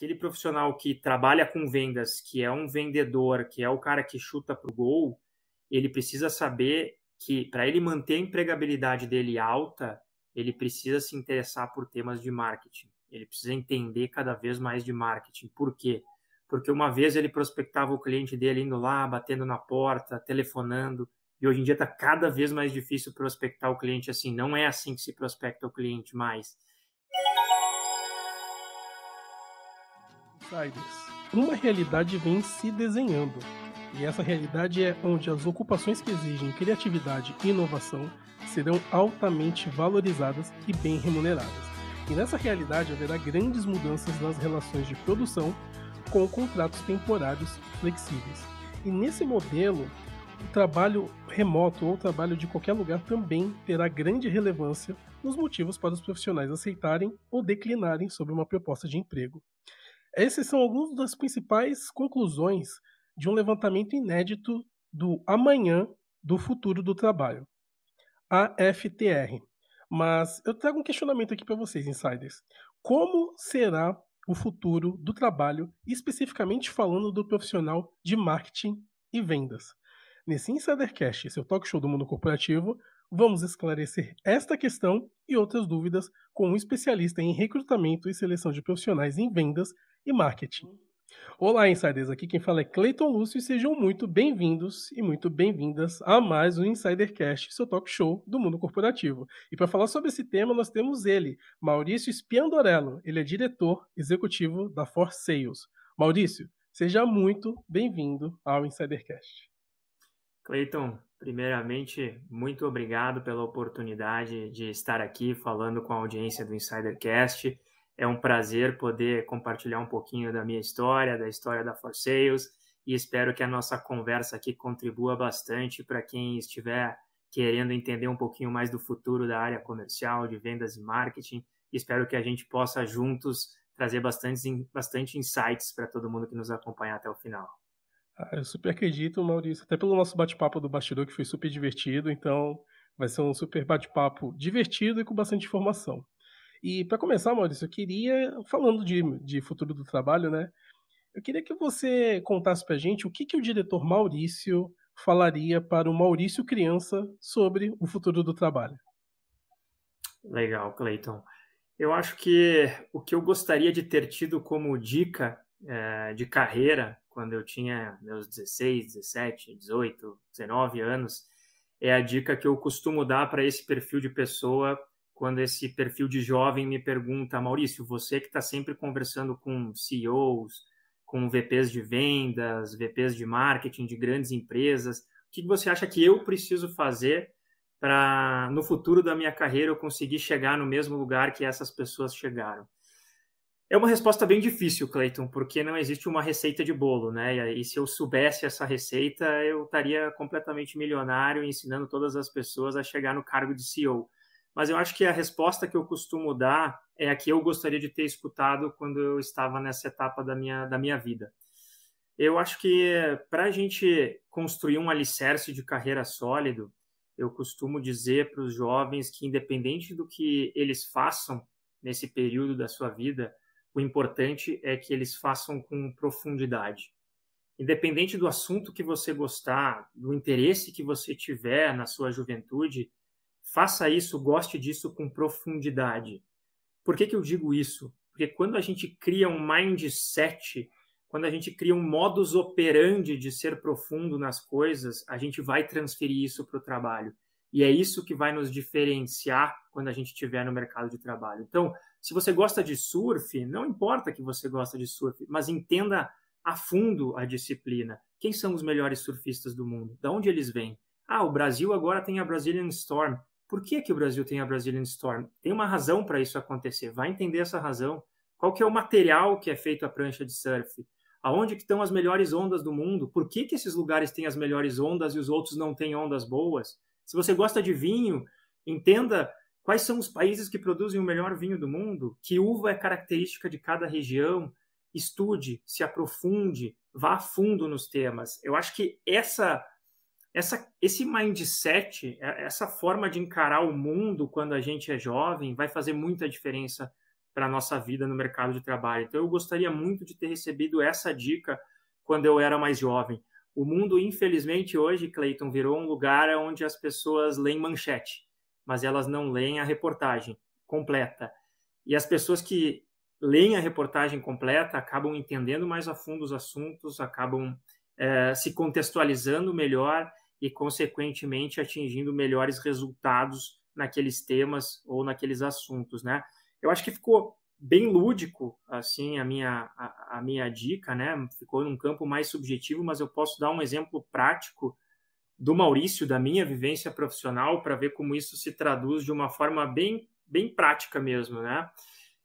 aquele profissional que trabalha com vendas, que é um vendedor, que é o cara que chuta para o gol, ele precisa saber que para ele manter a empregabilidade dele alta, ele precisa se interessar por temas de marketing. Ele precisa entender cada vez mais de marketing. Por quê? Porque uma vez ele prospectava o cliente dele indo lá, batendo na porta, telefonando, e hoje em dia está cada vez mais difícil prospectar o cliente assim. Não é assim que se prospecta o cliente mais. Uma realidade vem se desenhando. E essa realidade é onde as ocupações que exigem criatividade e inovação serão altamente valorizadas e bem remuneradas. E nessa realidade haverá grandes mudanças nas relações de produção com contratos temporários flexíveis. E nesse modelo, o trabalho remoto ou o trabalho de qualquer lugar também terá grande relevância nos motivos para os profissionais aceitarem ou declinarem sobre uma proposta de emprego. Essas são algumas das principais conclusões de um levantamento inédito do Amanhã do Futuro do Trabalho, AFTR. Mas eu trago um questionamento aqui para vocês, insiders. Como será o futuro do trabalho, especificamente falando do profissional de marketing e vendas? Nesse Insidercast, seu é talk show do mundo corporativo, vamos esclarecer esta questão e outras dúvidas com um especialista em recrutamento e seleção de profissionais em vendas e marketing. Olá, insiders! Aqui quem fala é Cleiton Lúcio e sejam muito bem-vindos e muito bem-vindas a mais um Insidercast, seu talk show do mundo corporativo. E para falar sobre esse tema, nós temos ele, Maurício Spiandorello. Ele é diretor executivo da For Sales. Maurício, seja muito bem-vindo ao Insidercast. Cleiton, primeiramente, muito obrigado pela oportunidade de estar aqui falando com a audiência do Insidercast é um prazer poder compartilhar um pouquinho da minha história, da história da For Sales, e espero que a nossa conversa aqui contribua bastante para quem estiver querendo entender um pouquinho mais do futuro da área comercial, de vendas e marketing. Espero que a gente possa juntos trazer bastante, bastante insights para todo mundo que nos acompanhar até o final. Ah, eu super acredito, Maurício, até pelo nosso bate-papo do bastidor, que foi super divertido. Então, vai ser um super bate-papo divertido e com bastante informação. E para começar, Maurício, eu queria, falando de, de futuro do trabalho, né? Eu queria que você contasse para a gente o que, que o diretor Maurício falaria para o Maurício criança sobre o futuro do trabalho. Legal, Cleiton. Eu acho que o que eu gostaria de ter tido como dica é, de carreira quando eu tinha meus 16, 17, 18, 19 anos é a dica que eu costumo dar para esse perfil de pessoa quando esse perfil de jovem me pergunta, Maurício, você que está sempre conversando com CEOs, com VPs de vendas, VPs de marketing de grandes empresas, o que você acha que eu preciso fazer para, no futuro da minha carreira, eu conseguir chegar no mesmo lugar que essas pessoas chegaram? É uma resposta bem difícil, Clayton, porque não existe uma receita de bolo, né? E se eu soubesse essa receita, eu estaria completamente milionário ensinando todas as pessoas a chegar no cargo de CEO mas eu acho que a resposta que eu costumo dar é a que eu gostaria de ter escutado quando eu estava nessa etapa da minha, da minha vida. Eu acho que para a gente construir um alicerce de carreira sólido, eu costumo dizer para os jovens que, independente do que eles façam nesse período da sua vida, o importante é que eles façam com profundidade. Independente do assunto que você gostar, do interesse que você tiver na sua juventude, Faça isso, goste disso com profundidade. Por que, que eu digo isso? Porque quando a gente cria um mindset, quando a gente cria um modus operandi de ser profundo nas coisas, a gente vai transferir isso para o trabalho. E é isso que vai nos diferenciar quando a gente estiver no mercado de trabalho. Então, se você gosta de surf, não importa que você gosta de surf, mas entenda a fundo a disciplina. Quem são os melhores surfistas do mundo? Da onde eles vêm? Ah, o Brasil agora tem a Brazilian Storm. Por que, que o Brasil tem a Brazilian Storm? Tem uma razão para isso acontecer. Vai entender essa razão. Qual que é o material que é feito a prancha de surf? Aonde que estão as melhores ondas do mundo? Por que, que esses lugares têm as melhores ondas e os outros não têm ondas boas? Se você gosta de vinho, entenda quais são os países que produzem o melhor vinho do mundo, que uva é característica de cada região, estude, se aprofunde, vá a fundo nos temas. Eu acho que essa essa, esse mindset, é, essa forma de encarar o mundo quando a gente é jovem, vai fazer muita diferença para a nossa vida no mercado de trabalho. Então, eu gostaria muito de ter recebido essa dica quando eu era mais jovem. O mundo, infelizmente, hoje, Clayton, virou um lugar onde as pessoas leem manchete, mas elas não leem a reportagem completa. E as pessoas que leem a reportagem completa acabam entendendo mais a fundo os assuntos, acabam é, se contextualizando melhor e, consequentemente, atingindo melhores resultados naqueles temas ou naqueles assuntos, né? Eu acho que ficou bem lúdico, assim, a minha, a, a minha dica, né? Ficou num campo mais subjetivo, mas eu posso dar um exemplo prático do Maurício, da minha vivência profissional, para ver como isso se traduz de uma forma bem, bem prática mesmo, né?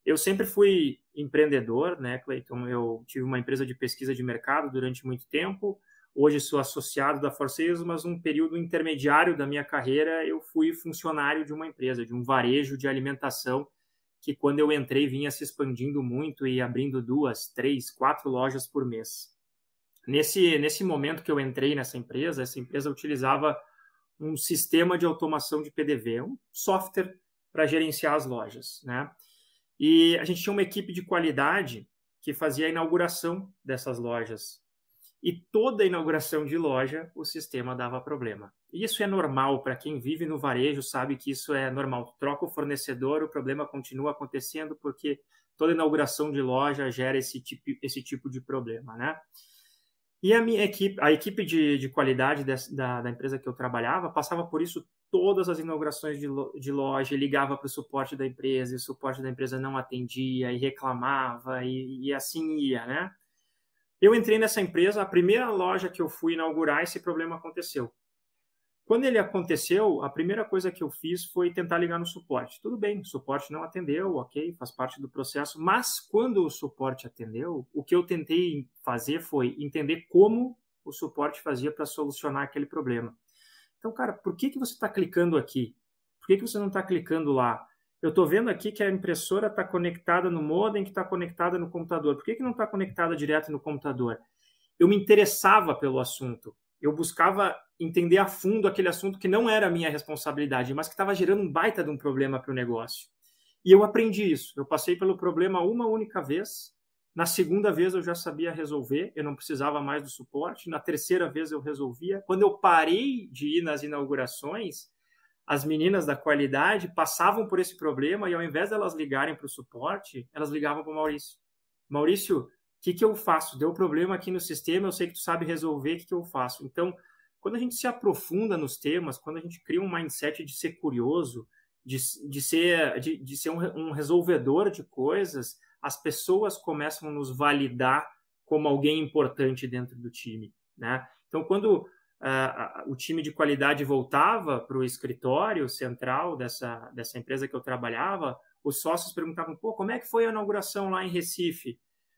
Eu sempre fui empreendedor, né, Cleiton? Eu tive uma empresa de pesquisa de mercado durante muito tempo, Hoje sou associado da Forceiros, mas num período intermediário da minha carreira eu fui funcionário de uma empresa, de um varejo de alimentação que quando eu entrei vinha se expandindo muito e abrindo duas, três, quatro lojas por mês. Nesse, nesse momento que eu entrei nessa empresa, essa empresa utilizava um sistema de automação de PDV, um software para gerenciar as lojas, né? E a gente tinha uma equipe de qualidade que fazia a inauguração dessas lojas e toda inauguração de loja o sistema dava problema. E isso é normal, para quem vive no varejo sabe que isso é normal. Troca o fornecedor, o problema continua acontecendo porque toda inauguração de loja gera esse tipo, esse tipo de problema, né? E a minha equipe, a equipe de, de qualidade da, da, empresa que eu trabalhava passava por isso todas as inaugurações de, lo, de loja, ligava para o suporte da empresa, e o suporte da empresa não atendia, e reclamava, e, e assim ia, né? Eu entrei nessa empresa, a primeira loja que eu fui inaugurar, esse problema aconteceu. Quando ele aconteceu, a primeira coisa que eu fiz foi tentar ligar no suporte. Tudo bem, o suporte não atendeu, ok, faz parte do processo, mas quando o suporte atendeu, o que eu tentei fazer foi entender como o suporte fazia para solucionar aquele problema. Então, cara, por que, que você está clicando aqui? Por que, que você não está clicando lá? eu estou vendo aqui que a impressora está conectada no modem, que está conectada no computador. Por que, que não está conectada direto no computador? Eu me interessava pelo assunto. Eu buscava entender a fundo aquele assunto que não era minha responsabilidade, mas que estava gerando um baita de um problema para o negócio. E eu aprendi isso. Eu passei pelo problema uma única vez. Na segunda vez eu já sabia resolver, eu não precisava mais do suporte. Na terceira vez eu resolvia. Quando eu parei de ir nas inaugurações, as meninas da qualidade passavam por esse problema e ao invés delas ligarem para o suporte, elas ligavam para o Maurício. Maurício, o que, que eu faço? Deu problema aqui no sistema, eu sei que tu sabe resolver, o que, que eu faço? Então, quando a gente se aprofunda nos temas, quando a gente cria um mindset de ser curioso, de, de ser, de, de ser um, um resolvedor de coisas, as pessoas começam a nos validar como alguém importante dentro do time, né? Então, quando Uh, o time de qualidade voltava para o escritório central dessa, dessa empresa que eu trabalhava, os sócios perguntavam, pô, como é que foi a inauguração lá em Recife?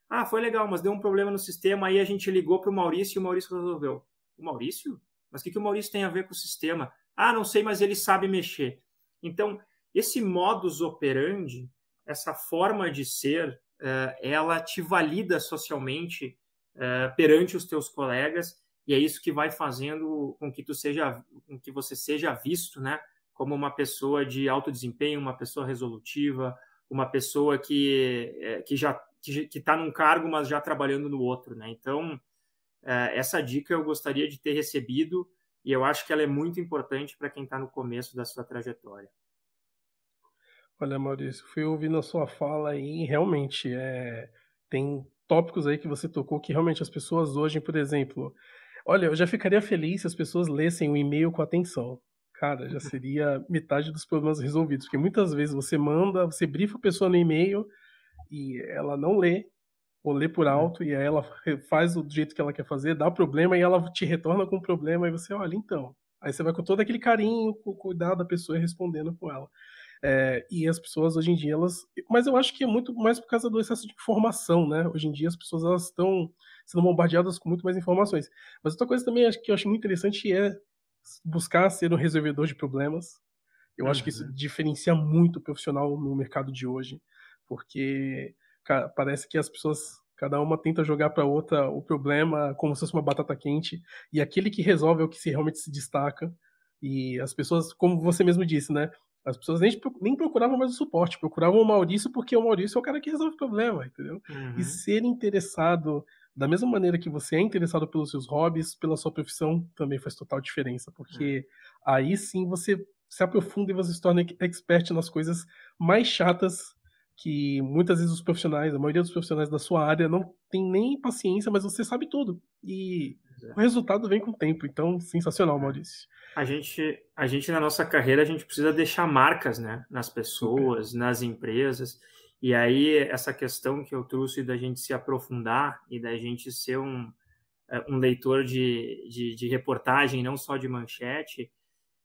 Ah, foi legal, mas deu um problema no sistema, aí a gente ligou para o Maurício e o Maurício resolveu. O Maurício? Mas o que, que o Maurício tem a ver com o sistema? Ah, não sei, mas ele sabe mexer. Então, esse modus operandi, essa forma de ser, eh, ela te valida socialmente eh, perante os teus colegas e é isso que vai fazendo com que tu seja, com que você seja visto, né, como uma pessoa de alto desempenho, uma pessoa resolutiva, uma pessoa que é, que já que está num cargo mas já trabalhando no outro, né? Então é, essa dica eu gostaria de ter recebido e eu acho que ela é muito importante para quem está no começo da sua trajetória. Olha, Maurício, fui ouvindo a sua fala e realmente é tem tópicos aí que você tocou que realmente as pessoas hoje, por exemplo, Olha, eu já ficaria feliz se as pessoas lessem o e-mail com atenção. Cara, já seria metade dos problemas resolvidos. Porque muitas vezes você manda, você brifa a pessoa no e-mail e ela não lê, ou lê por uhum. alto, e aí ela faz do jeito que ela quer fazer, dá problema e ela te retorna com o problema, e você olha, então. Aí você vai com todo aquele carinho, com o cuidado da pessoa respondendo com ela. É, e as pessoas hoje em dia, elas. Mas eu acho que é muito mais por causa do excesso de informação, né? Hoje em dia as pessoas elas estão sendo bombardeadas com muito mais informações. Mas outra coisa também acho que eu acho muito interessante é buscar ser um resolvedor de problemas. Eu uhum. acho que isso uhum. diferencia muito o profissional no mercado de hoje, porque parece que as pessoas cada uma tenta jogar para outra o problema como se fosse uma batata quente e aquele que resolve é o que se realmente se destaca. E as pessoas, como você mesmo disse, né? As pessoas nem, nem procuravam mais o suporte, procuravam o Maurício porque o Maurício é o cara que resolve o problema, entendeu? Uhum. E ser interessado da mesma maneira que você é interessado pelos seus hobbies, pela sua profissão também faz total diferença, porque é. aí sim você se aprofunda e você se torna expert nas coisas mais chatas que muitas vezes os profissionais, a maioria dos profissionais da sua área não tem nem paciência, mas você sabe tudo. E o resultado vem com o tempo. Então, sensacional, Maurício. A gente, a gente na nossa carreira, a gente precisa deixar marcas, né, nas pessoas, Super. nas empresas. E aí, essa questão que eu trouxe da gente se aprofundar e da gente ser um, eh, um leitor de, de, de reportagem, não só de manchete,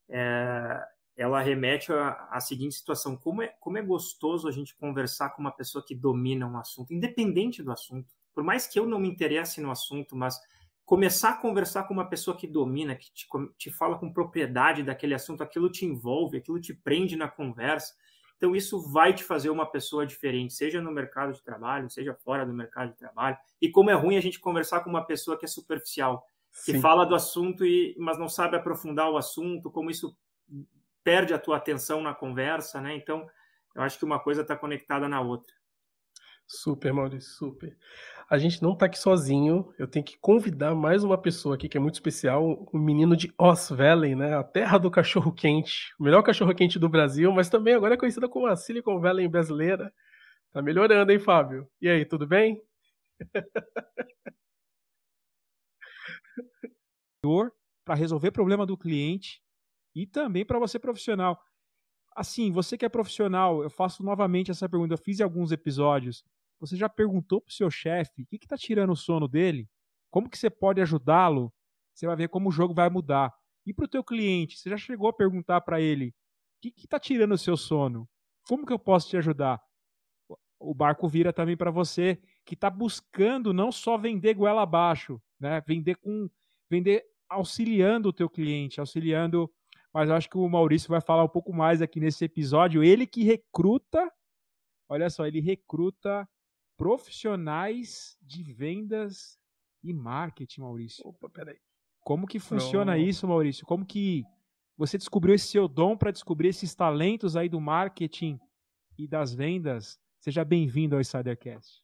é, ela remete à seguinte situação: como é, como é gostoso a gente conversar com uma pessoa que domina um assunto, independente do assunto. Por mais que eu não me interesse no assunto, mas começar a conversar com uma pessoa que domina, que te, te fala com propriedade daquele assunto, aquilo te envolve, aquilo te prende na conversa. Então, isso vai te fazer uma pessoa diferente, seja no mercado de trabalho, seja fora do mercado de trabalho. E como é ruim a gente conversar com uma pessoa que é superficial, que Sim. fala do assunto, e, mas não sabe aprofundar o assunto, como isso perde a tua atenção na conversa, né? Então, eu acho que uma coisa está conectada na outra. Super, Maurício, super. A gente não tá aqui sozinho. Eu tenho que convidar mais uma pessoa aqui que é muito especial, um menino de Oz Valley, né? A terra do cachorro quente, o melhor cachorro quente do Brasil, mas também agora é conhecida como a Silicon Valley brasileira. Tá melhorando, hein, Fábio? E aí, tudo bem? para resolver problema do cliente e também para você profissional assim, você que é profissional, eu faço novamente essa pergunta, eu fiz em alguns episódios. Você já perguntou pro seu chefe o que, está tirando o sono dele? Como que você pode ajudá-lo? Você vai ver como o jogo vai mudar. E pro teu cliente, você já chegou a perguntar para ele o que, está tirando o seu sono? Como que eu posso te ajudar? O barco vira também para você que está buscando não só vender goela abaixo, né? Vender com vender auxiliando o teu cliente, auxiliando mas eu acho que o Maurício vai falar um pouco mais aqui nesse episódio. Ele que recruta, olha só, ele recruta profissionais de vendas e marketing, Maurício. Opa, peraí. Como que funciona Pronto. isso, Maurício? Como que você descobriu esse seu dom para descobrir esses talentos aí do marketing e das vendas? Seja bem-vindo ao Insidercast.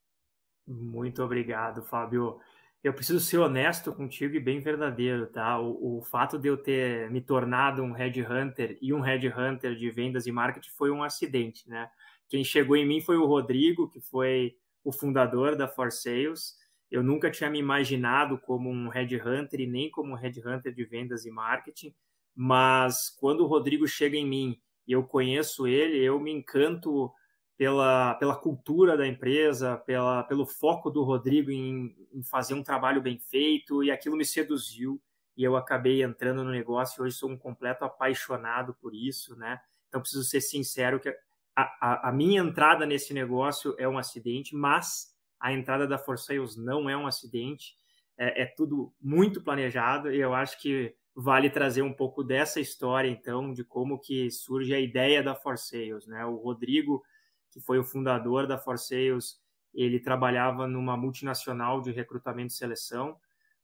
Muito obrigado, Fábio eu preciso ser honesto contigo e bem verdadeiro, tá? O, o fato de eu ter me tornado um headhunter e um headhunter de vendas e marketing foi um acidente, né? Quem chegou em mim foi o Rodrigo, que foi o fundador da For Sales. Eu nunca tinha me imaginado como um headhunter e nem como um headhunter de vendas e marketing, mas quando o Rodrigo chega em mim e eu conheço ele, eu me encanto pela, pela cultura da empresa, pela, pelo foco do Rodrigo em, em, fazer um trabalho bem feito, e aquilo me seduziu, e eu acabei entrando no negócio, e hoje sou um completo apaixonado por isso, né? Então, preciso ser sincero que a, a, a minha entrada nesse negócio é um acidente, mas a entrada da For Sales não é um acidente, é, é tudo muito planejado, e eu acho que vale trazer um pouco dessa história, então, de como que surge a ideia da For Sales, né? O Rodrigo que foi o fundador da For Sales, ele trabalhava numa multinacional de recrutamento e seleção,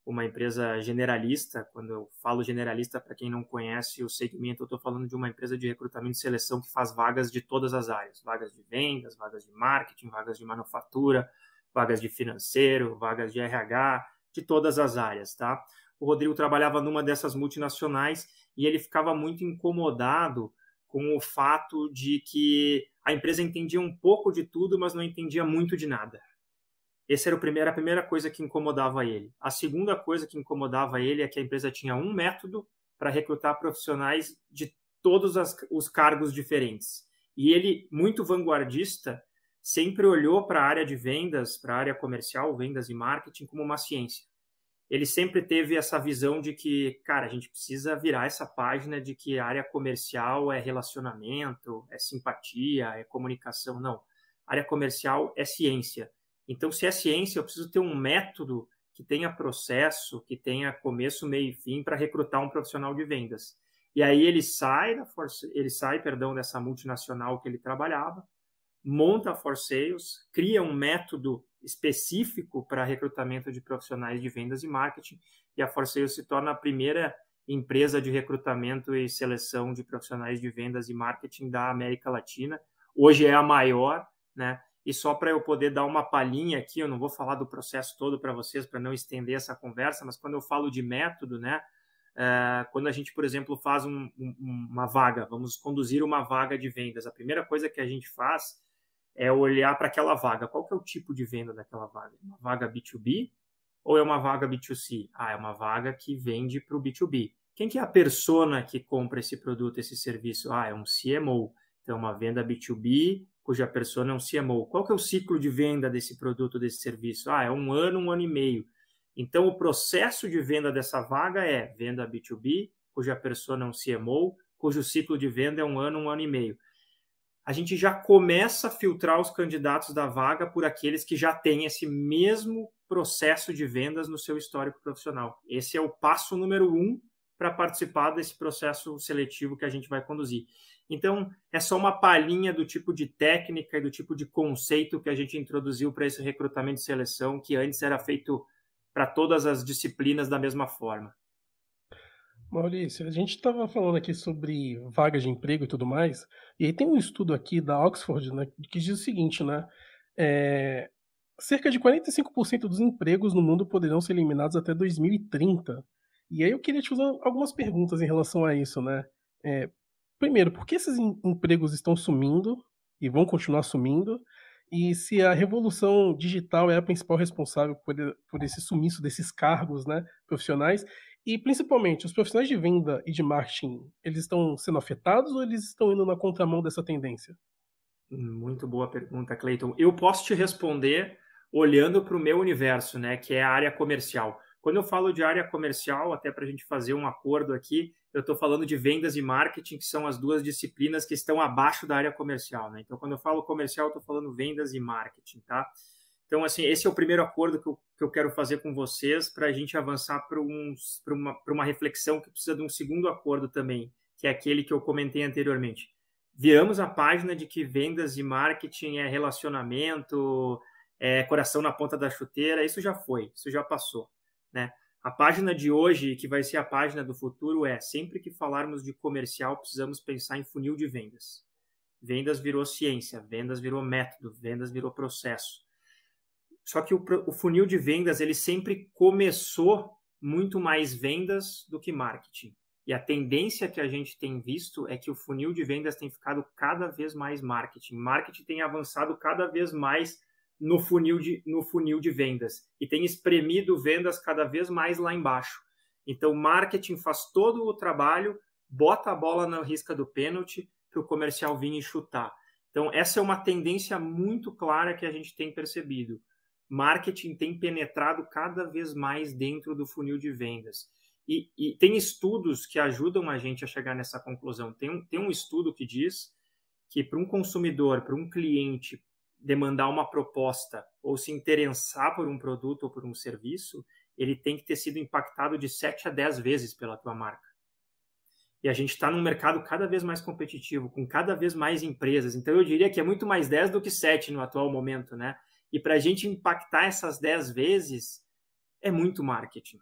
uma empresa generalista. Quando eu falo generalista, para quem não conhece o segmento, eu estou falando de uma empresa de recrutamento e seleção que faz vagas de todas as áreas: vagas de vendas, vagas de marketing, vagas de manufatura, vagas de financeiro, vagas de RH, de todas as áreas, tá? O Rodrigo trabalhava numa dessas multinacionais e ele ficava muito incomodado com o fato de que a empresa entendia um pouco de tudo, mas não entendia muito de nada. Essa era a primeira coisa que incomodava ele. A segunda coisa que incomodava ele é que a empresa tinha um método para recrutar profissionais de todos as, os cargos diferentes. E ele, muito vanguardista, sempre olhou para a área de vendas, para a área comercial, vendas e marketing, como uma ciência ele sempre teve essa visão de que, cara, a gente precisa virar essa página de que a área comercial é relacionamento, é simpatia, é comunicação. Não. A área comercial é ciência. Então, se é ciência, eu preciso ter um método que tenha processo, que tenha começo, meio e fim para recrutar um profissional de vendas. E aí ele sai da Force, ele sai, perdão, dessa multinacional que ele trabalhava, monta a Sales, cria um método específico para recrutamento de profissionais de vendas e marketing, e a Forceio se torna a primeira empresa de recrutamento e seleção de profissionais de vendas e marketing da América Latina. Hoje é a maior, né? E só para eu poder dar uma palhinha aqui, eu não vou falar do processo todo para vocês para não estender essa conversa, mas quando eu falo de método, né? É, quando a gente, por exemplo, faz um, um, uma vaga, vamos conduzir uma vaga de vendas, a primeira coisa que a gente faz é olhar para aquela vaga. Qual que é o tipo de venda daquela vaga? É uma vaga B2B ou é uma vaga B2C? Ah, é uma vaga que vende para o B2B. Quem que é a persona que compra esse produto, esse serviço? Ah, é um CMO. Então, é uma venda B2B cuja persona é um CMO. Qual que é o ciclo de venda desse produto, desse serviço? Ah, é um ano, um ano e meio. Então, o processo de venda dessa vaga é venda B2B, cuja persona é um CMO, cujo ciclo de venda é um ano, um ano e meio a gente já começa a filtrar os candidatos da vaga por aqueles que já têm esse mesmo processo de vendas no seu histórico profissional. Esse é o passo número um para participar desse processo seletivo que a gente vai conduzir. Então, é só uma palhinha do tipo de técnica e do tipo de conceito que a gente introduziu para esse recrutamento e seleção, que antes era feito para todas as disciplinas da mesma forma. Maurício, a gente estava falando aqui sobre vagas de emprego e tudo mais, e aí tem um estudo aqui da Oxford né, que diz o seguinte, né? É, cerca de 45% dos empregos no mundo poderão ser eliminados até 2030. E aí eu queria te fazer algumas perguntas em relação a isso, né? É, primeiro, por que esses em empregos estão sumindo e vão continuar sumindo? E se a revolução digital é a principal responsável por, por esse sumiço desses cargos né, profissionais? E principalmente, os profissionais de venda e de marketing, eles estão sendo afetados ou eles estão indo na contramão dessa tendência? Muito boa pergunta, Cleiton. Eu posso te responder olhando para o meu universo, né, que é a área comercial. Quando eu falo de área comercial, até para a gente fazer um acordo aqui, eu estou falando de vendas e marketing, que são as duas disciplinas que estão abaixo da área comercial. Né? Então, quando eu falo comercial, eu estou falando vendas e marketing, tá? Então, assim, esse é o primeiro acordo que eu, que eu quero fazer com vocês para a gente avançar para uma, uma reflexão que precisa de um segundo acordo também, que é aquele que eu comentei anteriormente. Viramos a página de que vendas e marketing é relacionamento, é coração na ponta da chuteira, isso já foi, isso já passou, né? A página de hoje, que vai ser a página do futuro, é sempre que falarmos de comercial, precisamos pensar em funil de vendas. Vendas virou ciência, vendas virou método, vendas virou processo. Só que o, o funil de vendas ele sempre começou muito mais vendas do que marketing. E a tendência que a gente tem visto é que o funil de vendas tem ficado cada vez mais marketing. Marketing tem avançado cada vez mais no funil de, no funil de vendas e tem espremido vendas cada vez mais lá embaixo. Então, marketing faz todo o trabalho, bota a bola na risca do pênalti para o comercial vir e chutar. Então, essa é uma tendência muito clara que a gente tem percebido marketing tem penetrado cada vez mais dentro do funil de vendas. E, e tem estudos que ajudam a gente a chegar nessa conclusão. Tem um, tem um estudo que diz que para um consumidor, para um cliente demandar uma proposta ou se interessar por um produto ou por um serviço, ele tem que ter sido impactado de 7 a 10 vezes pela tua marca. E a gente está num mercado cada vez mais competitivo, com cada vez mais empresas. Então eu diria que é muito mais 10 do que 7 no atual momento, né? E para a gente impactar essas 10 vezes, é muito marketing.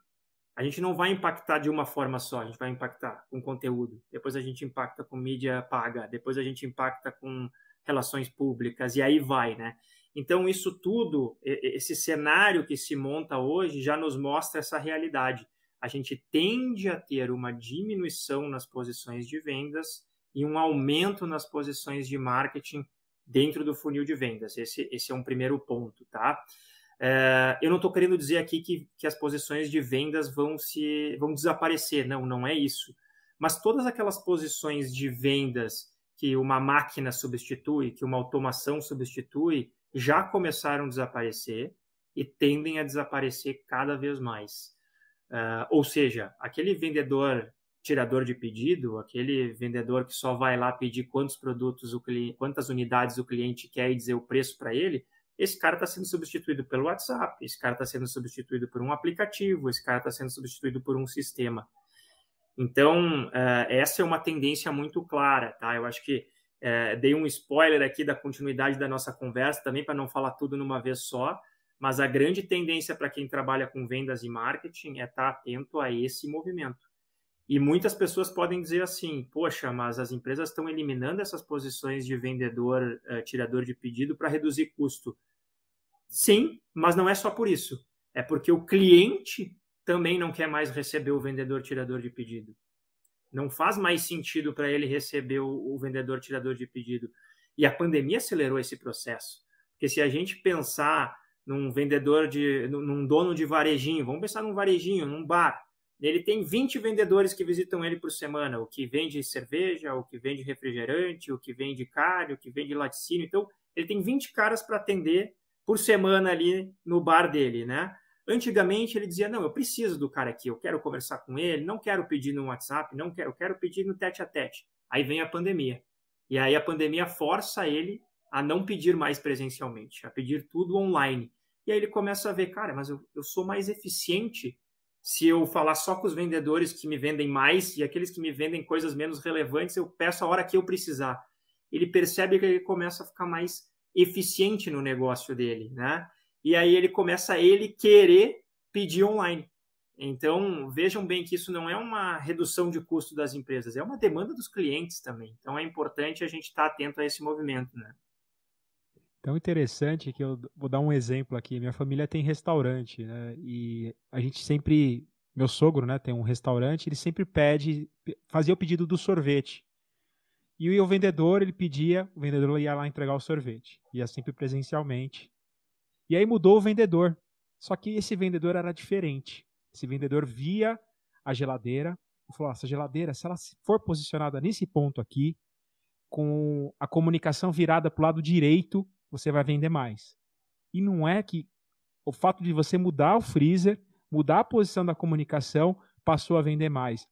A gente não vai impactar de uma forma só, a gente vai impactar com conteúdo, depois a gente impacta com mídia paga, depois a gente impacta com relações públicas, e aí vai, né? Então, isso tudo, esse cenário que se monta hoje, já nos mostra essa realidade. A gente tende a ter uma diminuição nas posições de vendas e um aumento nas posições de marketing dentro do funil de vendas. Esse, esse é um primeiro ponto, tá? É, eu não estou querendo dizer aqui que, que as posições de vendas vão se vão desaparecer, não, não é isso. Mas todas aquelas posições de vendas que uma máquina substitui, que uma automação substitui, já começaram a desaparecer e tendem a desaparecer cada vez mais. Uh, ou seja, aquele vendedor tirador de pedido, aquele vendedor que só vai lá pedir quantos produtos o cliente, quantas unidades o cliente quer e dizer o preço para ele, esse cara está sendo substituído pelo WhatsApp, esse cara está sendo substituído por um aplicativo, esse cara está sendo substituído por um sistema. Então, eh, essa é uma tendência muito clara, tá? Eu acho que é, dei um spoiler aqui da continuidade da nossa conversa também para não falar tudo numa vez só, mas a grande tendência para quem trabalha com vendas e marketing é estar tá atento a esse movimento. E muitas pessoas podem dizer assim: poxa, mas as empresas estão eliminando essas posições de vendedor, eh, tirador de pedido para reduzir custo. Sim, mas não é só por isso. É porque o cliente também não quer mais receber o vendedor tirador de pedido. Não faz mais sentido para ele receber o, o vendedor tirador de pedido. E a pandemia acelerou esse processo. Porque se a gente pensar num vendedor de. num dono de varejinho, vamos pensar num varejinho, num bar ele tem 20 vendedores que visitam ele por semana, o que vende cerveja, o que vende refrigerante, o que vende carne, o que vende laticínio. Então, ele tem 20 caras para atender por semana ali no bar dele, né? Antigamente ele dizia: "Não, eu preciso do cara aqui, eu quero conversar com ele, não quero pedir no WhatsApp, não quero, eu quero pedir no tete a tete". Aí vem a pandemia. E aí a pandemia força ele a não pedir mais presencialmente, a pedir tudo online. E aí ele começa a ver, cara, mas eu, eu sou mais eficiente se eu falar só com os vendedores que me vendem mais e aqueles que me vendem coisas menos relevantes, eu peço a hora que eu precisar. Ele percebe que ele começa a ficar mais eficiente no negócio dele, né? E aí ele começa a ele querer pedir online. Então, vejam bem que isso não é uma redução de custo das empresas, é uma demanda dos clientes também. Então, é importante a gente estar atento a esse movimento, né? Tão interessante que eu vou dar um exemplo aqui. Minha família tem restaurante, né? E a gente sempre. Meu sogro, né, tem um restaurante, ele sempre pede, fazia o pedido do sorvete. E o vendedor, ele pedia, o vendedor ia lá entregar o sorvete. Ia sempre presencialmente. E aí mudou o vendedor. Só que esse vendedor era diferente. Esse vendedor via a geladeira e falou: ah, essa geladeira, se ela for posicionada nesse ponto aqui, com a comunicação virada para o lado direito, você vai vender mais. E não é que o fato de você mudar o freezer, mudar a posição da comunicação, passou a vender mais.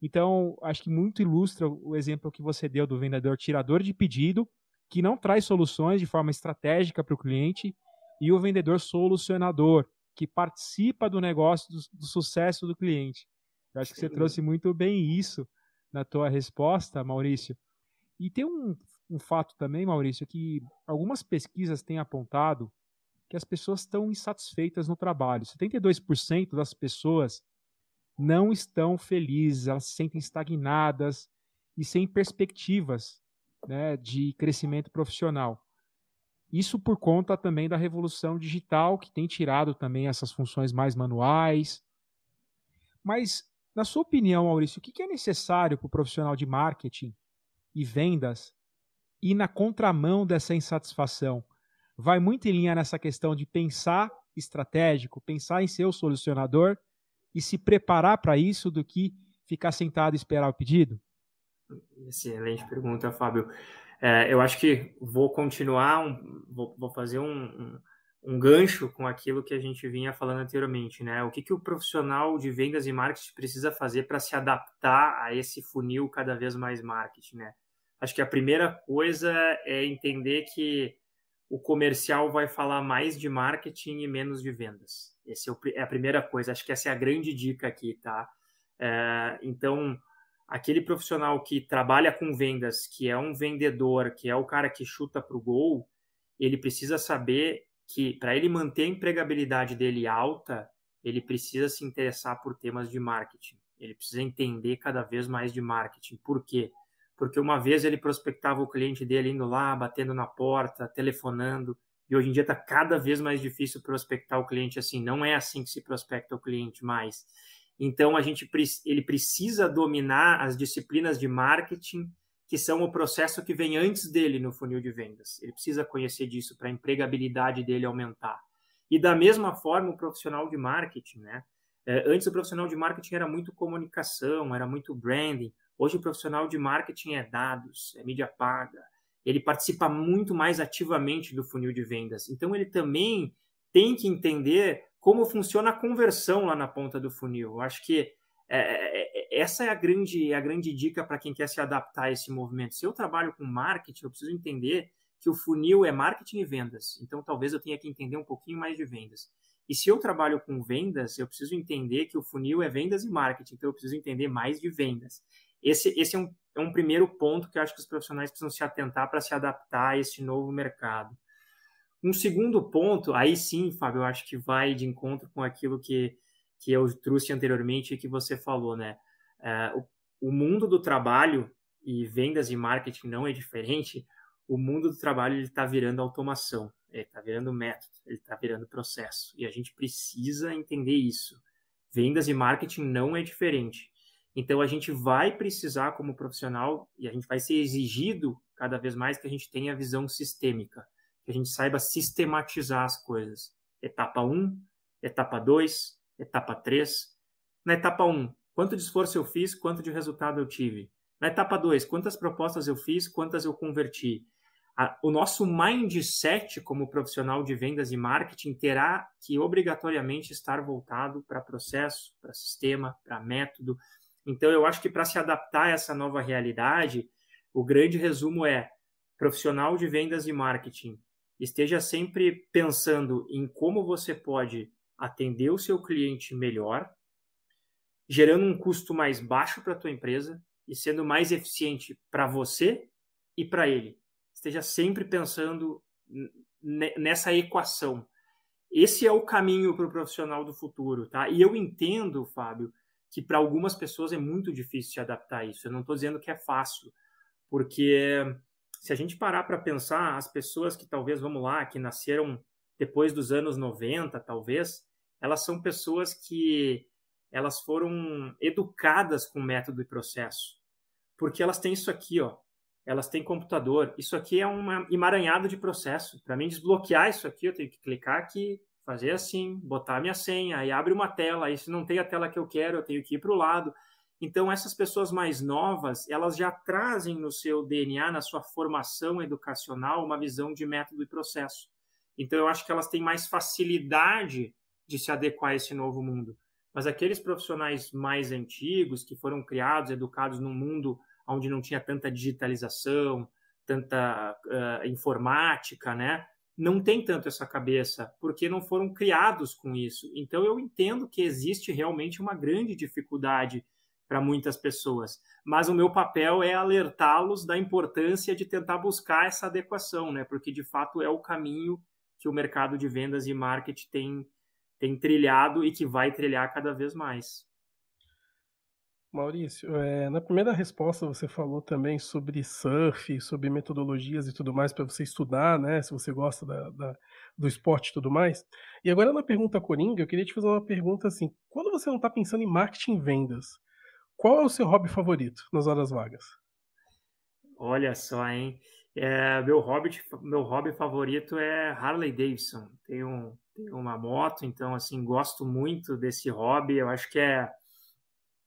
Então, acho que muito ilustra o exemplo que você deu do vendedor tirador de pedido, que não traz soluções de forma estratégica para o cliente, e o vendedor solucionador, que participa do negócio, do, do sucesso do cliente. Eu acho que você trouxe muito bem isso na tua resposta, Maurício. E tem um um fato também, Maurício, é que algumas pesquisas têm apontado que as pessoas estão insatisfeitas no trabalho. 72% das pessoas não estão felizes, elas se sentem estagnadas e sem perspectivas né, de crescimento profissional. Isso por conta também da revolução digital, que tem tirado também essas funções mais manuais. Mas, na sua opinião, Maurício, o que é necessário para o profissional de marketing e vendas ir na contramão dessa insatisfação. Vai muito em linha nessa questão de pensar estratégico, pensar em ser o solucionador e se preparar para isso do que ficar sentado e esperar o pedido? Excelente pergunta, Fábio. É, eu acho que vou continuar, um, vou, vou, fazer um, um, um, gancho com aquilo que a gente vinha falando anteriormente, né? O que, que o profissional de vendas e marketing precisa fazer para se adaptar a esse funil cada vez mais marketing, né? acho que a primeira coisa é entender que o comercial vai falar mais de marketing e menos de vendas. Essa é, é a primeira coisa. Acho que essa é a grande dica aqui, tá? É, então, aquele profissional que trabalha com vendas, que é um vendedor, que é o cara que chuta para o gol, ele precisa saber que para ele manter a empregabilidade dele alta, ele precisa se interessar por temas de marketing. Ele precisa entender cada vez mais de marketing. Por quê? porque uma vez ele prospectava o cliente dele indo lá, batendo na porta, telefonando, e hoje em dia está cada vez mais difícil prospectar o cliente assim, não é assim que se prospecta o cliente mais. Então a gente ele precisa dominar as disciplinas de marketing, que são o processo que vem antes dele no funil de vendas. Ele precisa conhecer disso para a empregabilidade dele aumentar. E da mesma forma o profissional de marketing, né? É, antes o profissional de marketing era muito comunicação, era muito branding. Hoje o profissional de marketing é dados, é mídia paga, ele participa muito mais ativamente do funil de vendas. Então ele também tem que entender como funciona a conversão lá na ponta do funil. Eu acho que é, é, é essa é a grande, é a grande dica para quem quer se adaptar a esse movimento. Se eu trabalho com marketing, eu preciso entender que o funil é marketing e vendas. Então talvez eu tenha que entender um pouquinho mais de vendas. E se eu trabalho com vendas, eu preciso entender que o funil é vendas e marketing, então eu preciso entender mais de vendas esse, esse é, um, é um primeiro ponto que eu acho que os profissionais precisam se atentar para se adaptar a esse novo mercado. Um segundo ponto, aí sim, Fábio, eu acho que vai de encontro com aquilo que, que eu trouxe anteriormente e que você falou, né? É, o, o mundo do trabalho e vendas e marketing não é diferente. O mundo do trabalho está virando automação, está virando método, ele está virando processo. E a gente precisa entender isso. Vendas e marketing não é diferente. Então a gente vai precisar como profissional e a gente vai ser exigido cada vez mais que a gente tenha visão sistêmica, que a gente saiba sistematizar as coisas. Etapa 1, etapa 2, etapa 3. Na etapa 1, quanto de esforço eu fiz, quanto de resultado eu tive. Na etapa 2, quantas propostas eu fiz, quantas eu converti. o nosso mindset como profissional de vendas e marketing terá que obrigatoriamente estar voltado para processo, para sistema, para método, então, eu acho que para se adaptar a essa nova realidade, o grande resumo é: profissional de vendas e marketing, esteja sempre pensando em como você pode atender o seu cliente melhor, gerando um custo mais baixo para a tua empresa e sendo mais eficiente para você e para ele. Esteja sempre pensando nessa equação. Esse é o caminho para o profissional do futuro, tá? E eu entendo, Fábio, que para algumas pessoas é muito difícil se adaptar a isso. Eu não estou dizendo que é fácil, porque se a gente parar para pensar, as pessoas que talvez, vamos lá, que nasceram depois dos anos 90, talvez, elas são pessoas que elas foram educadas com método e processo. Porque elas têm isso aqui, ó. Elas têm computador. Isso aqui é um emaranhado de processo. Para mim desbloquear isso aqui, eu tenho que clicar aqui, fazer assim, botar minha senha, aí abre uma tela, aí se não tem a tela que eu quero, eu tenho que ir para o lado. Então, essas pessoas mais novas, elas já trazem no seu DNA, na sua formação educacional, uma visão de método e processo. Então, eu acho que elas têm mais facilidade de se adequar a esse novo mundo. Mas aqueles profissionais mais antigos, que foram criados, educados num mundo onde não tinha tanta digitalização, tanta uh, informática, né? não tem tanto essa cabeça, porque não foram criados com isso. Então eu entendo que existe realmente uma grande dificuldade para muitas pessoas, mas o meu papel é alertá-los da importância de tentar buscar essa adequação, né? Porque de fato é o caminho que o mercado de vendas e marketing tem tem trilhado e que vai trilhar cada vez mais. Maurício, é, na primeira resposta você falou também sobre surf, sobre metodologias e tudo mais para você estudar, né? Se você gosta da, da, do esporte e tudo mais. E agora na pergunta Coringa, eu queria te fazer uma pergunta assim: quando você não está pensando em marketing e vendas, qual é o seu hobby favorito nas horas vagas? Olha só, hein? É, meu, hobby, meu hobby favorito é Harley Davidson. Tenho, tenho uma moto, então assim gosto muito desse hobby. Eu acho que é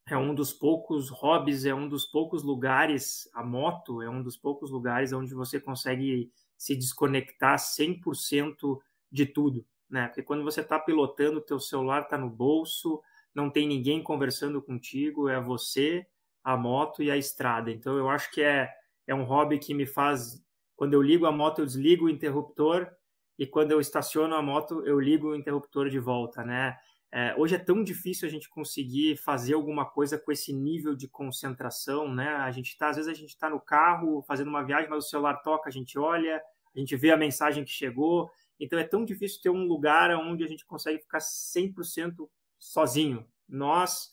é um dos poucos hobbies, é um dos poucos lugares, a moto é um dos poucos lugares onde você consegue se desconectar 100% de tudo, né? Porque quando você está pilotando, teu celular está no bolso, não tem ninguém conversando contigo, é você, a moto e a estrada. Então eu acho que é, é um hobby que me faz, quando eu ligo a moto, eu desligo o interruptor e quando eu estaciono a moto, eu ligo o interruptor de volta, né? É, hoje é tão difícil a gente conseguir fazer alguma coisa com esse nível de concentração, né? A gente tá, às vezes a gente está no carro fazendo uma viagem, mas o celular toca, a gente olha, a gente vê a mensagem que chegou. Então é tão difícil ter um lugar onde a gente consegue ficar 100% sozinho. Nós,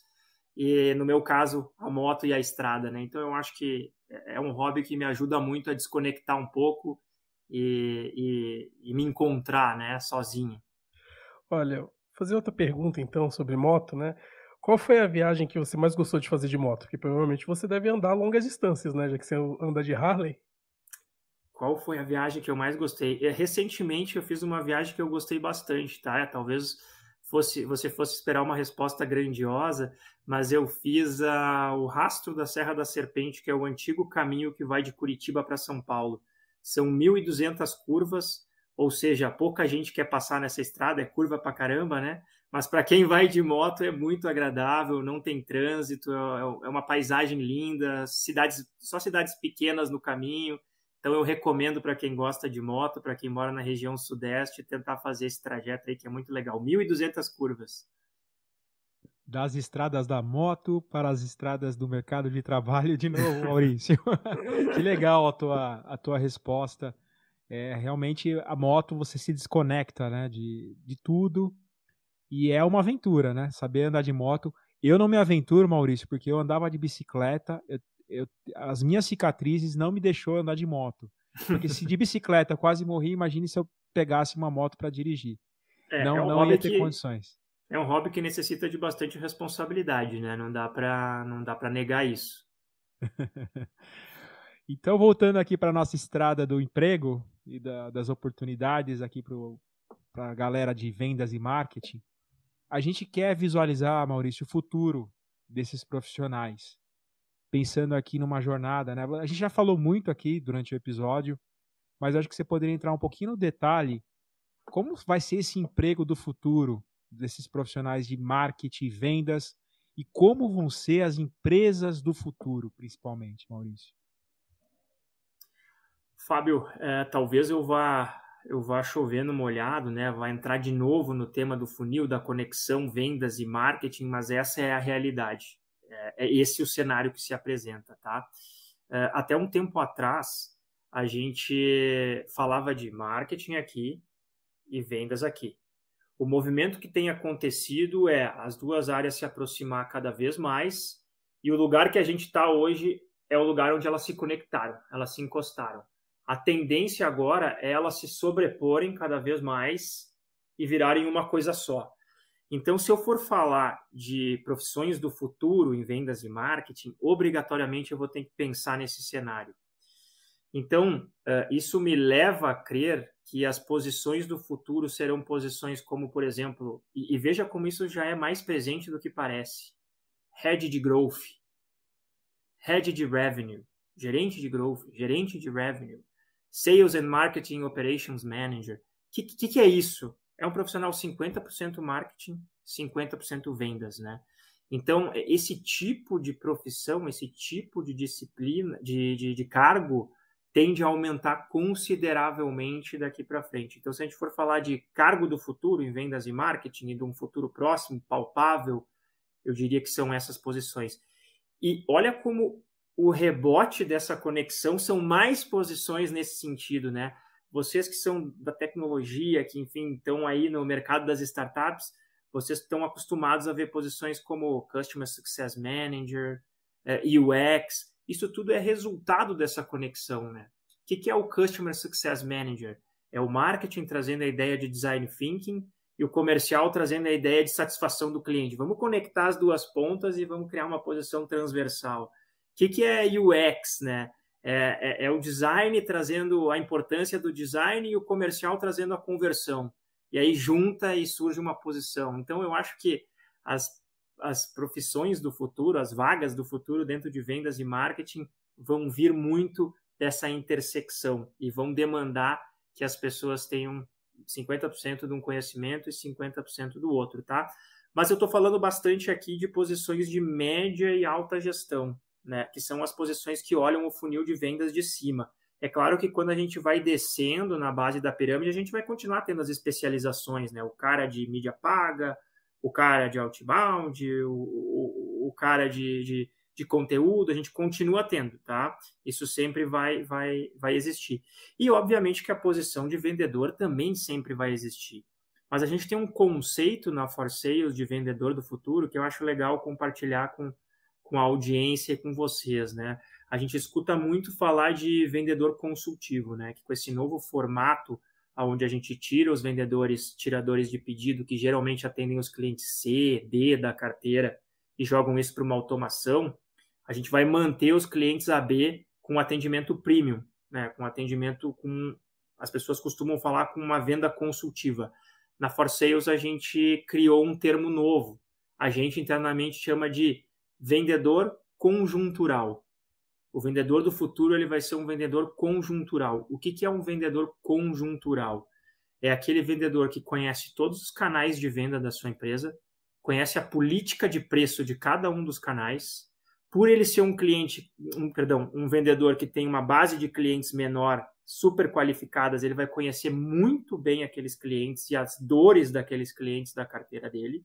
e no meu caso, a moto e a estrada, né? Então eu acho que é, é um hobby que me ajuda muito a desconectar um pouco e, e, e me encontrar, né, sozinho. Olha, fazer outra pergunta então sobre moto, né? Qual foi a viagem que você mais gostou de fazer de moto? Porque provavelmente você deve andar longas distâncias, né? Já que você anda de Harley. Qual foi a viagem que eu mais gostei? É, recentemente eu fiz uma viagem que eu gostei bastante, tá? Talvez fosse você fosse esperar uma resposta grandiosa, mas eu fiz a, o rastro da Serra da Serpente, que é o antigo caminho que vai de Curitiba para São Paulo. São 1.200 curvas, ou seja, pouca gente quer passar nessa estrada, é curva pra caramba, né? Mas para quem vai de moto é muito agradável, não tem trânsito, é, é, é uma paisagem linda, cidades, só cidades pequenas no caminho. Então eu recomendo para quem gosta de moto, para quem mora na região sudeste, tentar fazer esse trajeto aí que é muito legal, 1200 curvas. Das estradas da moto para as estradas do mercado de trabalho de novo, Maurício. que legal a tua a tua resposta. É, realmente a moto você se desconecta né, de, de tudo e é uma aventura, né? Saber andar de moto. Eu não me aventuro, Maurício, porque eu andava de bicicleta, eu, eu, as minhas cicatrizes não me deixou andar de moto. Porque se de bicicleta eu quase morri, imagine se eu pegasse uma moto para dirigir. É, não, é um não ia ter que, condições. É um hobby que necessita de bastante responsabilidade, né? Não dá para não dá para negar isso. então voltando aqui para nossa estrada do emprego, e da, das oportunidades aqui para a galera de vendas e marketing, a gente quer visualizar, Maurício, o futuro desses profissionais. Pensando aqui numa jornada, né? A gente já falou muito aqui durante o episódio, mas acho que você poderia entrar um pouquinho no detalhe como vai ser esse emprego do futuro desses profissionais de marketing e vendas e como vão ser as empresas do futuro, principalmente, Maurício. Fábio, é, talvez eu vá eu vá chovendo molhado, né? Vai entrar de novo no tema do funil, da conexão, vendas e marketing, mas essa é a realidade. É, é esse o cenário que se apresenta, tá? É, até um tempo atrás a gente falava de marketing aqui e vendas aqui. O movimento que tem acontecido é as duas áreas se aproximar cada vez mais e o lugar que a gente está hoje é o lugar onde elas se conectaram, elas se encostaram. A tendência agora é elas se sobreporem cada vez mais e virarem uma coisa só. Então, se eu for falar de profissões do futuro em vendas e marketing, obrigatoriamente eu vou ter que pensar nesse cenário. Então, eh, isso me leva a crer que as posições do futuro serão posições como, por exemplo, e, veja como isso já é mais presente do que parece: head de growth, head de revenue, gerente de growth, gerente de revenue, Sales and Marketing Operations Manager. O que, que, que, é isso? É um profissional 50% marketing, 50% vendas, né? Então, esse tipo de profissão, esse tipo de disciplina, de, de, de cargo, tende a aumentar consideravelmente daqui para frente. Então, se a gente for falar de cargo do futuro em vendas e marketing, e de um futuro próximo, palpável, eu diria que são essas posições. E olha como o rebote dessa conexão são mais posições nesse sentido, né? Vocês que são da tecnologia, que enfim estão aí no mercado das startups, vocês estão acostumados a ver posições como Customer Success Manager, é, UX, isso tudo é resultado dessa conexão, né? O que é o Customer Success Manager? É o marketing trazendo a ideia de design thinking e o comercial trazendo a ideia de satisfação do cliente. Vamos conectar as duas pontas e vamos criar uma posição transversal. O que, que é UX, né? É, é, é, o design trazendo a importância do design e o comercial trazendo a conversão. E aí junta e surge uma posição. Então, eu acho que as, as profissões do futuro, as vagas do futuro dentro de vendas e marketing vão vir muito dessa intersecção e vão demandar que as pessoas tenham 50% de um conhecimento e 50% do outro, tá? Mas eu estou falando bastante aqui de posições de média e alta gestão né, que são as posições que olham o funil de vendas de cima. É claro que quando a gente vai descendo na base da pirâmide, a gente vai continuar tendo as especializações, né? O cara de mídia paga, o cara de outbound, o, o, o cara de, de, de, conteúdo, a gente continua tendo, tá? Isso sempre vai, vai, vai existir. E, obviamente, que a posição de vendedor também sempre vai existir. Mas a gente tem um conceito na For Sales de vendedor do futuro que eu acho legal compartilhar com, com a audiência e com vocês, né? A gente escuta muito falar de vendedor consultivo, né? Que com esse novo formato, onde a gente tira os vendedores tiradores de pedido, que geralmente atendem os clientes C, D da carteira, e jogam isso para uma automação, a gente vai manter os clientes AB com atendimento premium, né? Com atendimento com. As pessoas costumam falar com uma venda consultiva. Na For Sales, a gente criou um termo novo. A gente internamente chama de vendedor conjuntural. O vendedor do futuro ele vai ser um vendedor conjuntural. O que, que é um vendedor conjuntural? É aquele vendedor que conhece todos os canais de venda da sua empresa, conhece a política de preço de cada um dos canais. Por ele ser um cliente, um, perdão, um vendedor que tem uma base de clientes menor, super qualificadas, ele vai conhecer muito bem aqueles clientes e as dores daqueles clientes da carteira dele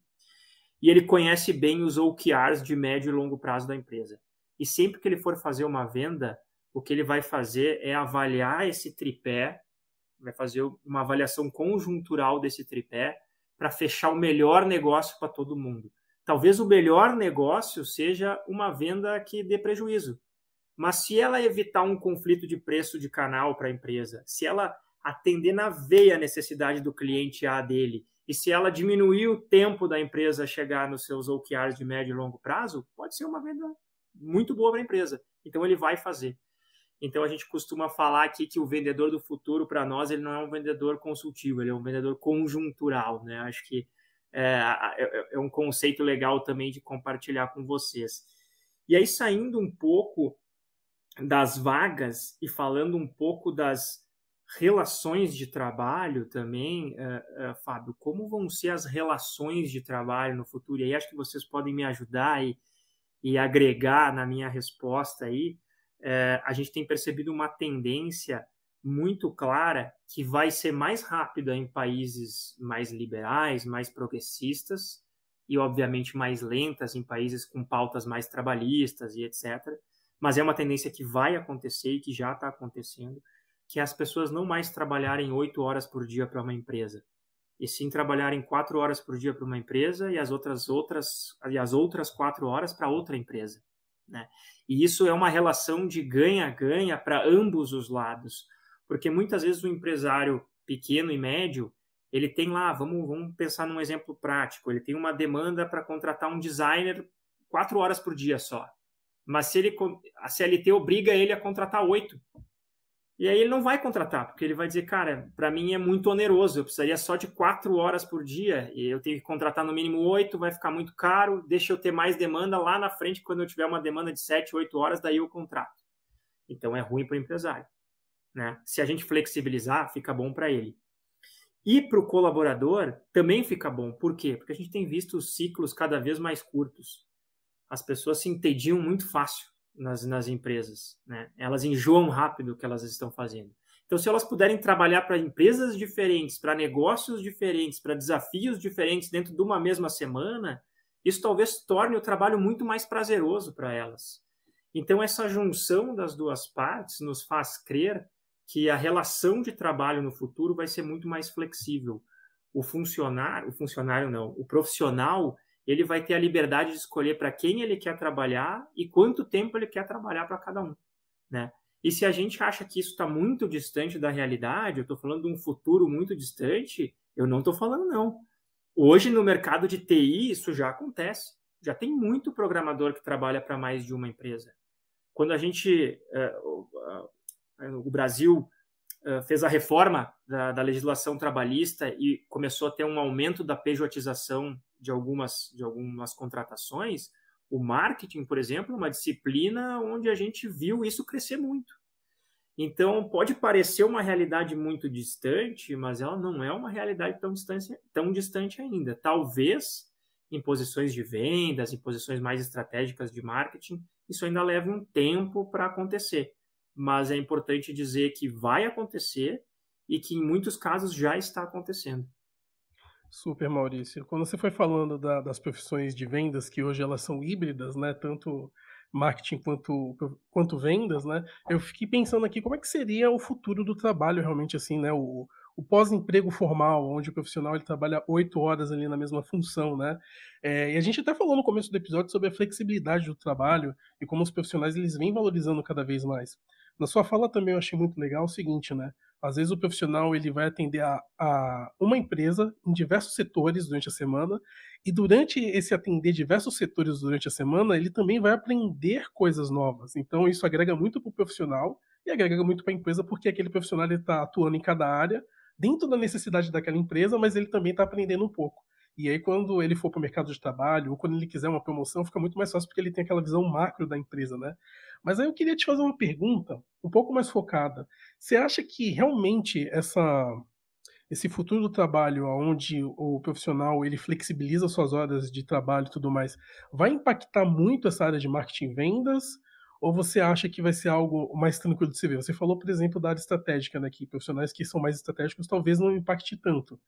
e ele conhece bem os OKRs de médio e longo prazo da empresa. E sempre que ele for fazer uma venda, o que ele vai fazer é avaliar esse tripé, vai fazer uma avaliação conjuntural desse tripé para fechar o melhor negócio para todo mundo. Talvez o melhor negócio seja uma venda que dê prejuízo. Mas se ela evitar um conflito de preço de canal para a empresa, se ela atender na veia a necessidade do cliente A dele, e se ela diminuir o tempo da empresa chegar nos seus OKRs de médio e longo prazo, pode ser uma venda muito boa para a empresa. Então ele vai fazer. Então a gente costuma falar aqui que o vendedor do futuro para nós ele não é um vendedor consultivo, ele é um vendedor conjuntural, né? Acho que é, é, é, é um conceito legal também de compartilhar com vocês. E aí saindo um pouco das vagas e falando um pouco das relações de trabalho também, uh, uh, Fábio, como vão ser as relações de trabalho no futuro? E aí acho que vocês podem me ajudar e, e agregar na minha resposta aí. Uh, a gente tem percebido uma tendência muito clara que vai ser mais rápida em países mais liberais, mais progressistas e, obviamente, mais lentas em países com pautas mais trabalhistas e etc. Mas é uma tendência que vai acontecer e que já está acontecendo que é as pessoas não mais trabalharem oito horas por dia para uma empresa, e sim trabalharem quatro horas por dia para uma empresa e as outras outras e as outras quatro horas para outra empresa, né? E isso é uma relação de ganha-ganha para ambos os lados, porque muitas vezes o empresário pequeno e médio ele tem lá, vamos, vamos pensar num exemplo prático, ele tem uma demanda para contratar um designer quatro horas por dia só, mas se ele a CLT obriga ele a contratar oito e aí ele não vai contratar, porque ele vai dizer, cara, para mim é muito oneroso, eu precisaria só de quatro horas por dia, e eu tenho que contratar no mínimo oito, vai ficar muito caro, deixa eu ter mais demanda lá na frente, quando eu tiver uma demanda de sete, oito horas, daí eu contrato. Então é ruim para o empresário. Né? Se a gente flexibilizar, fica bom para ele. E para o colaborador também fica bom. Por quê? Porque a gente tem visto os ciclos cada vez mais curtos. As pessoas se entendiam muito fácil nas, nas empresas. Né? Elas enjoam rápido o que elas estão fazendo. Então, se elas puderem trabalhar para empresas diferentes, para negócios diferentes, para desafios diferentes dentro de uma mesma semana, isso talvez torne o trabalho muito mais prazeroso para elas. Então, essa junção das duas partes nos faz crer que a relação de trabalho no futuro vai ser muito mais flexível. O funcionário, o funcionário não, o profissional, ele vai ter a liberdade de escolher para quem ele quer trabalhar e quanto tempo ele quer trabalhar para cada um, né? E se a gente acha que isso está muito distante da realidade, eu estou falando de um futuro muito distante, eu não estou falando não. Hoje no mercado de TI isso já acontece, já tem muito programador que trabalha para mais de uma empresa. Quando a gente, uh, uh, uh, o Brasil eh, fez a reforma da, da, legislação trabalhista e começou a ter um aumento da pejotização de algumas, de algumas contratações, o marketing, por exemplo, é uma disciplina onde a gente viu isso crescer muito. Então, pode parecer uma realidade muito distante, mas ela não é uma realidade tão distante, tão distante ainda. Talvez em posições de vendas, em posições mais estratégicas de marketing, isso ainda leva um tempo para acontecer mas é importante dizer que vai acontecer e que em muitos casos já está acontecendo. Super, Maurício. Quando você foi falando da, das profissões de vendas, que hoje elas são híbridas, né? Tanto marketing quanto, quanto vendas, né? Eu fiquei pensando aqui como é que seria o futuro do trabalho realmente assim, né? O, o pós-emprego formal, onde o profissional ele trabalha oito horas ali na mesma função, né? É, e a gente até falou no começo do episódio sobre a flexibilidade do trabalho e como os profissionais eles vêm valorizando cada vez mais. Na sua fala também eu achei muito legal o seguinte, né? Às vezes o profissional ele vai atender a, a, uma empresa em diversos setores durante a semana e durante esse atender diversos setores durante a semana ele também vai aprender coisas novas. Então isso agrega muito para o profissional e agrega muito para a empresa porque aquele profissional está atuando em cada área dentro da necessidade daquela empresa, mas ele também está aprendendo um pouco. E aí, quando ele for para o mercado de trabalho, ou quando ele quiser uma promoção, fica muito mais fácil porque ele tem aquela visão macro da empresa, né? Mas aí eu queria te fazer uma pergunta um pouco mais focada. Você acha que realmente essa, esse futuro do trabalho, onde o profissional ele flexibiliza suas horas de trabalho e tudo mais, vai impactar muito essa área de marketing e vendas? Ou você acha que vai ser algo mais tranquilo de se ver? Você falou, por exemplo, da área estratégica, né? Que profissionais que são mais estratégicos talvez não impacte tanto.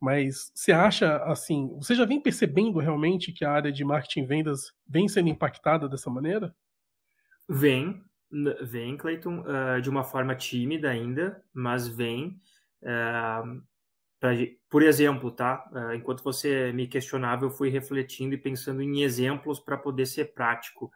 Mas você acha assim, você já vem percebendo realmente que a área de marketing e vendas vem sendo impactada dessa maneira? Vem, vem, Clayton, uh, de uma forma tímida ainda, mas vem. Uh, pra, por exemplo, tá? Uh, enquanto você me questionava, eu fui refletindo e pensando em exemplos para poder ser prático.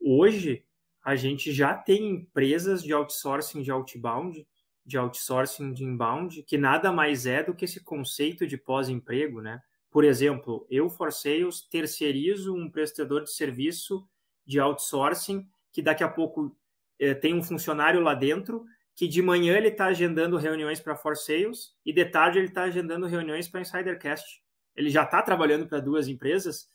Hoje, a gente já tem empresas de outsourcing de outbound de outsourcing de inbound, que nada mais é do que esse conceito de pós-emprego, né? Por exemplo, eu for sales terceirizo um prestador de serviço de outsourcing que daqui a pouco eh, tem um funcionário lá dentro que de manhã ele está agendando reuniões para for sales e de tarde ele está agendando reuniões para insidercast. Ele já está trabalhando para duas empresas,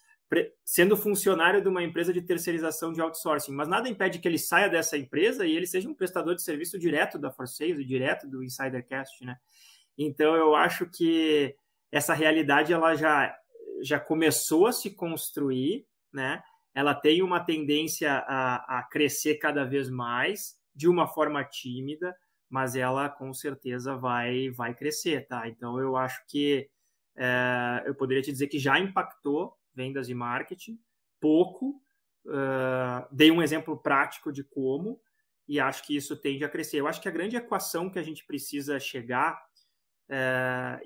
sendo funcionário de uma empresa de terceirização de outsourcing, mas nada impede que ele saia dessa empresa e ele seja um prestador de serviço direto da Forceis, direto do Insidercast, né? Então eu acho que essa realidade ela já já começou a se construir, né? Ela tem uma tendência a, a crescer cada vez mais, de uma forma tímida, mas ela com certeza vai vai crescer, tá? Então eu acho que é, eu poderia te dizer que já impactou vendas e marketing, pouco. Uh, dei um exemplo prático de como, e acho que isso tende a crescer. Eu acho que a grande equação que a gente precisa chegar é,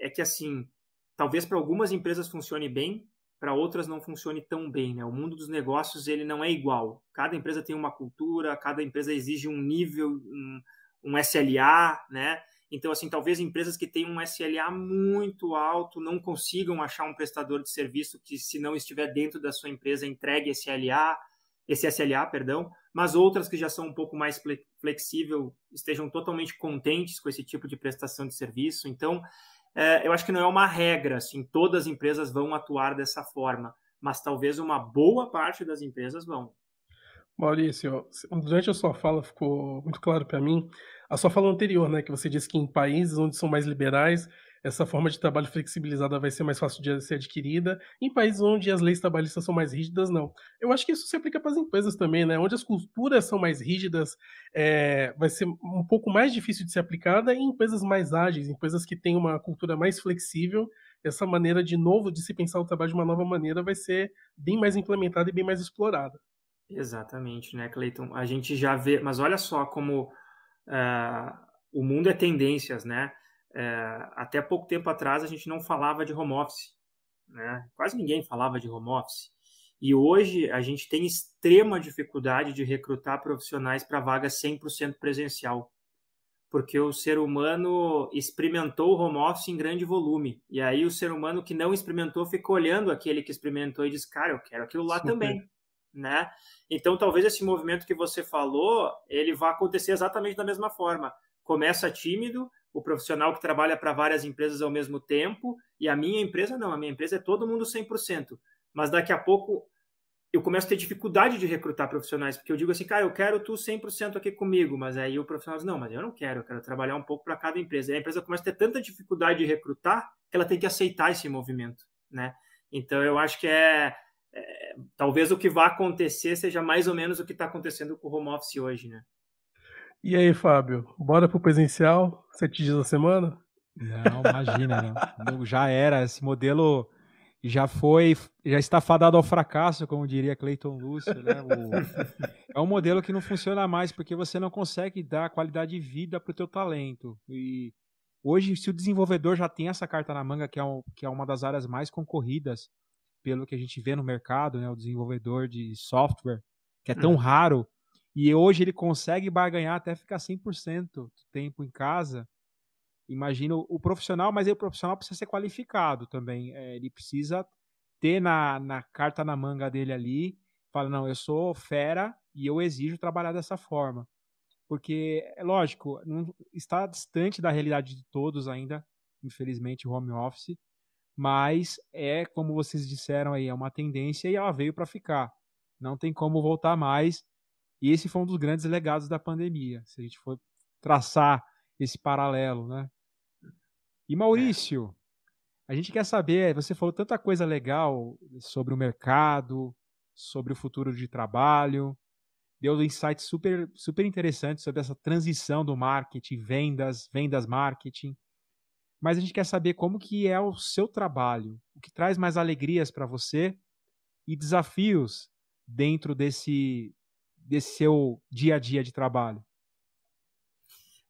é que, assim, talvez para algumas empresas funcione bem, para outras não funcione tão bem. Né? O mundo dos negócios ele não é igual. Cada empresa tem uma cultura, cada empresa exige um nível, um, um SLA, né? Então, assim, talvez empresas que têm um SLA muito alto não consigam achar um prestador de serviço que, se não estiver dentro da sua empresa, entregue esse SLA esse SLA, perdão, mas outras que já são um pouco mais flexível estejam totalmente contentes com esse tipo de prestação de serviço. Então, é, eu acho que não é uma regra, assim, todas as empresas vão atuar dessa forma, mas talvez uma boa parte das empresas vão. Maurício, durante a sua fala ficou muito claro para mim a ah, sua fala anterior, né, que você disse que em países onde são mais liberais, essa forma de trabalho flexibilizada vai ser mais fácil de ser adquirida. Em países onde as leis trabalhistas são mais rígidas, não. Eu acho que isso se aplica para as empresas também, né? Onde as culturas são mais rígidas, é, vai ser um pouco mais difícil de ser aplicada. E em empresas mais ágeis, empresas que têm uma cultura mais flexível, essa maneira de novo de se pensar o trabalho de uma nova maneira vai ser bem mais implementada e bem mais explorada. Exatamente, né, Cleiton? A gente já vê, mas olha só como ah, o mundo é tendências, né? É, até pouco tempo atrás a gente não falava de home office, né? Quase ninguém falava de home office. E hoje a gente tem extrema dificuldade de recrutar profissionais para vaga 100% presencial, porque o ser humano experimentou o home office em grande volume. E aí o ser humano que não experimentou ficou olhando aquele que experimentou e diz: "Cara, eu quero aquilo lá Super. também" né? Então, talvez esse movimento que você falou, ele vá acontecer exatamente da mesma forma. Começa tímido, o profissional que trabalha para várias empresas ao mesmo tempo, e a minha empresa não, a minha empresa é todo mundo 100%. Mas daqui a pouco eu começo a ter dificuldade de recrutar profissionais, porque eu digo assim, cara, eu quero tu 100% aqui comigo, mas aí o profissional diz, não, mas eu não quero, eu quero trabalhar um pouco para cada empresa. E a empresa começa a ter tanta dificuldade de recrutar que ela tem que aceitar esse movimento, né? Então, eu acho que é, é talvez o que vá acontecer seja mais ou menos o que está acontecendo com o home office hoje, né? E aí, Fábio, bora pro presencial? Sete dias da semana? Não, imagina, não. já era. Esse modelo já foi, já está fadado ao fracasso, como diria Clayton Lúcio, né? O, é um modelo que não funciona mais porque você não consegue dar qualidade de vida para o teu talento. E hoje, se o desenvolvedor já tem essa carta na manga, que é, um, que é uma das áreas mais concorridas, pelo que a gente vê no mercado, né, o desenvolvedor de software, que é tão hum. raro, e hoje ele consegue barganhar até ficar 100% do tempo em casa. Imagino o profissional, mas o profissional precisa ser qualificado também. É, ele precisa ter na, na carta na manga dele ali, fala, não, eu sou fera e eu exijo trabalhar dessa forma. Porque, é lógico, não, está distante da realidade de todos ainda, infelizmente, o home office, mas é, como vocês disseram aí, é uma tendência e ela veio para ficar. Não tem como voltar mais. E esse foi um dos grandes legados da pandemia, se a gente for traçar esse paralelo, né? E Maurício, a gente quer saber, você falou tanta coisa legal sobre o mercado, sobre o futuro de trabalho, deu um insights super, super interessantes sobre essa transição do marketing, vendas, vendas marketing mas a gente quer saber como que é o seu trabalho, o que traz mais alegrias para você e desafios dentro desse, desse seu dia a dia de trabalho.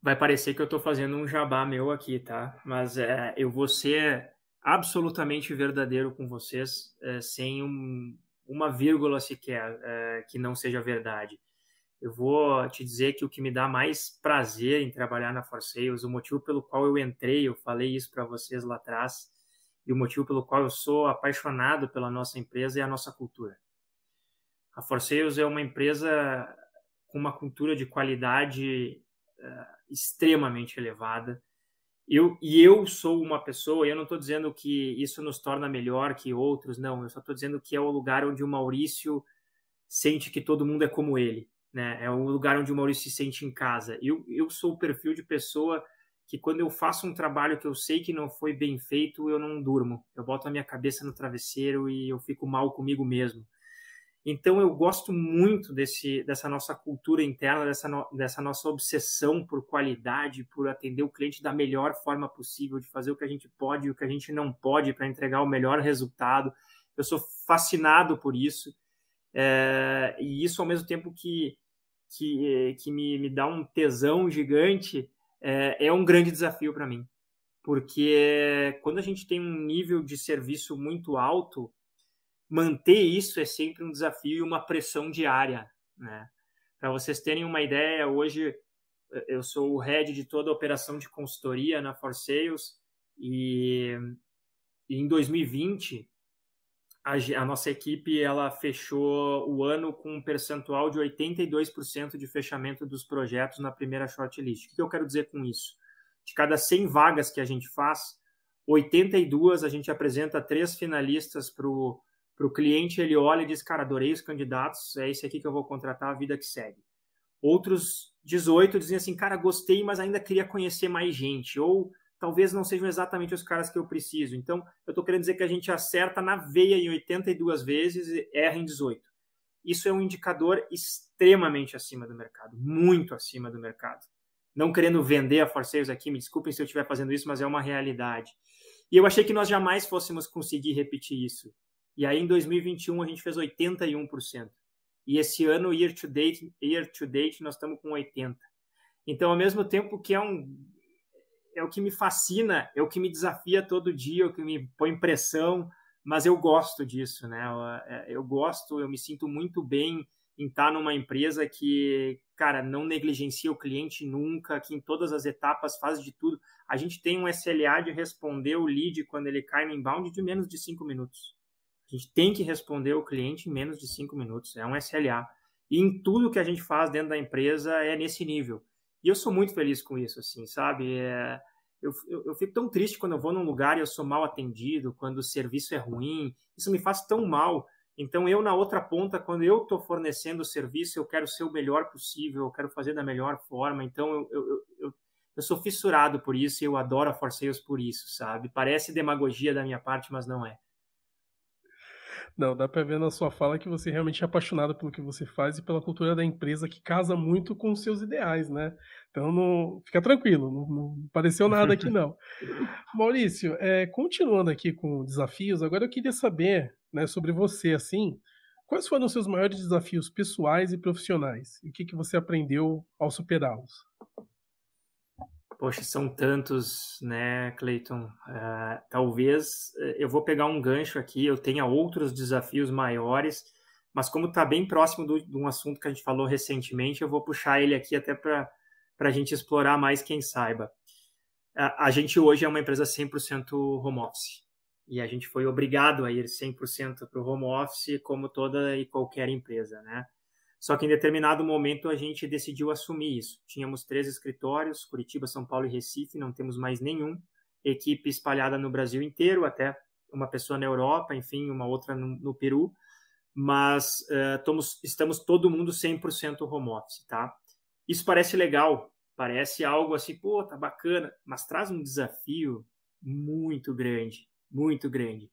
Vai parecer que eu estou fazendo um jabá meu aqui, tá? Mas é, eu vou ser absolutamente verdadeiro com vocês, é, sem um, uma vírgula sequer é, que não seja verdade eu vou te dizer que o que me dá mais prazer em trabalhar na Force Sales, o motivo pelo qual eu entrei, eu falei isso para vocês lá atrás, e o motivo pelo qual eu sou apaixonado pela nossa empresa é a nossa cultura. A Force Sales é uma empresa com uma cultura de qualidade uh, extremamente elevada. Eu, e eu sou uma pessoa, eu não estou dizendo que isso nos torna melhor que outros, não. Eu só estou dizendo que é o lugar onde o Maurício sente que todo mundo é como ele. Né? É um lugar onde o Maurício se sente em casa. Eu, eu sou o perfil de pessoa que quando eu faço um trabalho que eu sei que não foi bem feito, eu não durmo. Eu boto a minha cabeça no travesseiro e eu fico mal comigo mesmo. Então eu gosto muito desse, dessa nossa cultura interna, dessa, no, dessa nossa obsessão por qualidade, por atender o cliente da melhor forma possível, de fazer o que a gente pode e o que a gente não pode para entregar o melhor resultado. Eu sou fascinado por isso. É, e isso ao mesmo tempo que, que, eh, que me, me dá um tesão gigante, é, é um grande desafio para mim. Porque quando a gente tem um nível de serviço muito alto, manter isso é sempre um desafio e uma pressão diária. Né? Para vocês terem uma ideia, hoje eh, eu sou o head de toda a operação de consultoria na For Sales e, e em 2020 a, a, nossa equipe ela fechou o ano com um percentual de 82% de fechamento dos projetos na primeira shortlist. O que eu quero dizer com isso? De cada 100 vagas que a gente faz, 82 a gente apresenta três finalistas para o cliente, ele olha e diz, cara, adorei os candidatos, é esse aqui que eu vou contratar, a vida que segue. Outros 18 dizem assim, cara, gostei, mas ainda queria conhecer mais gente. Ou talvez não sejam exatamente os caras que eu preciso. Então, eu estou querendo dizer que a gente acerta na veia em 82 vezes e erra em 18. Isso é um indicador extremamente acima do mercado, muito acima do mercado. Não querendo vender a Forceiros aqui, me desculpem se eu estiver fazendo isso, mas é uma realidade. E eu achei que nós jamais fôssemos conseguir repetir isso. E aí, em 2021, a gente fez 81%. E esse ano, year to date, year to date nós estamos com 80%. Então, ao mesmo tempo que é um, é o que me fascina, é o que me desafia todo dia, é o que me põe pressão, mas eu gosto disso, né? Eu, é, eu gosto, eu me sinto muito bem em estar numa empresa que, cara, não negligencia o cliente nunca, que em todas as etapas faz de tudo. A gente tem um SLA de responder o lead quando ele cai no inbound de menos de cinco minutos. A gente tem que responder o cliente em menos de cinco minutos, é um SLA. E em tudo que a gente faz dentro da empresa é nesse nível. E eu sou muito feliz com isso, assim, sabe? É, eu, eu, eu, fico tão triste quando eu vou num lugar e eu sou mal atendido, quando o serviço é ruim, isso me faz tão mal. Então, eu, na outra ponta, quando eu estou fornecendo o serviço, eu quero ser o melhor possível, eu quero fazer da melhor forma. Então, eu, eu, eu, eu sou fissurado por isso e eu adoro a Forceios por isso, sabe? Parece demagogia da minha parte, mas não é. Não, dá pra ver na sua fala que você é realmente é apaixonado pelo que você faz e pela cultura da empresa que casa muito com os seus ideais, né? Então, não, fica tranquilo, não, não pareceu nada aqui não. Maurício, é, continuando aqui com desafios, agora eu queria saber né, sobre você, assim, quais foram os seus maiores desafios pessoais e profissionais? E o que, que você aprendeu ao superá-los? Poxa, são tantos, né, Cleiton? Uh, eh, talvez eh, eu vou pegar um gancho aqui, eu tenha outros desafios maiores, mas como está bem próximo do, de um assunto que a gente falou recentemente, eu vou puxar ele aqui até para a gente explorar mais quem saiba. a gente hoje é uma empresa 100% home office, e a gente foi obrigado a ir 100% para o home office, como toda e qualquer empresa, né? Só que em determinado momento a gente decidiu assumir isso. Tínhamos três escritórios, Curitiba, São Paulo e Recife, não temos mais nenhum. Equipe espalhada no Brasil inteiro, até uma pessoa na Europa, enfim, uma outra no, no Peru. Mas uh, eh, estamos, estamos todo mundo 100% home office, tá? Isso parece legal, parece algo assim, pô, tá bacana, mas traz um desafio muito grande, muito grande.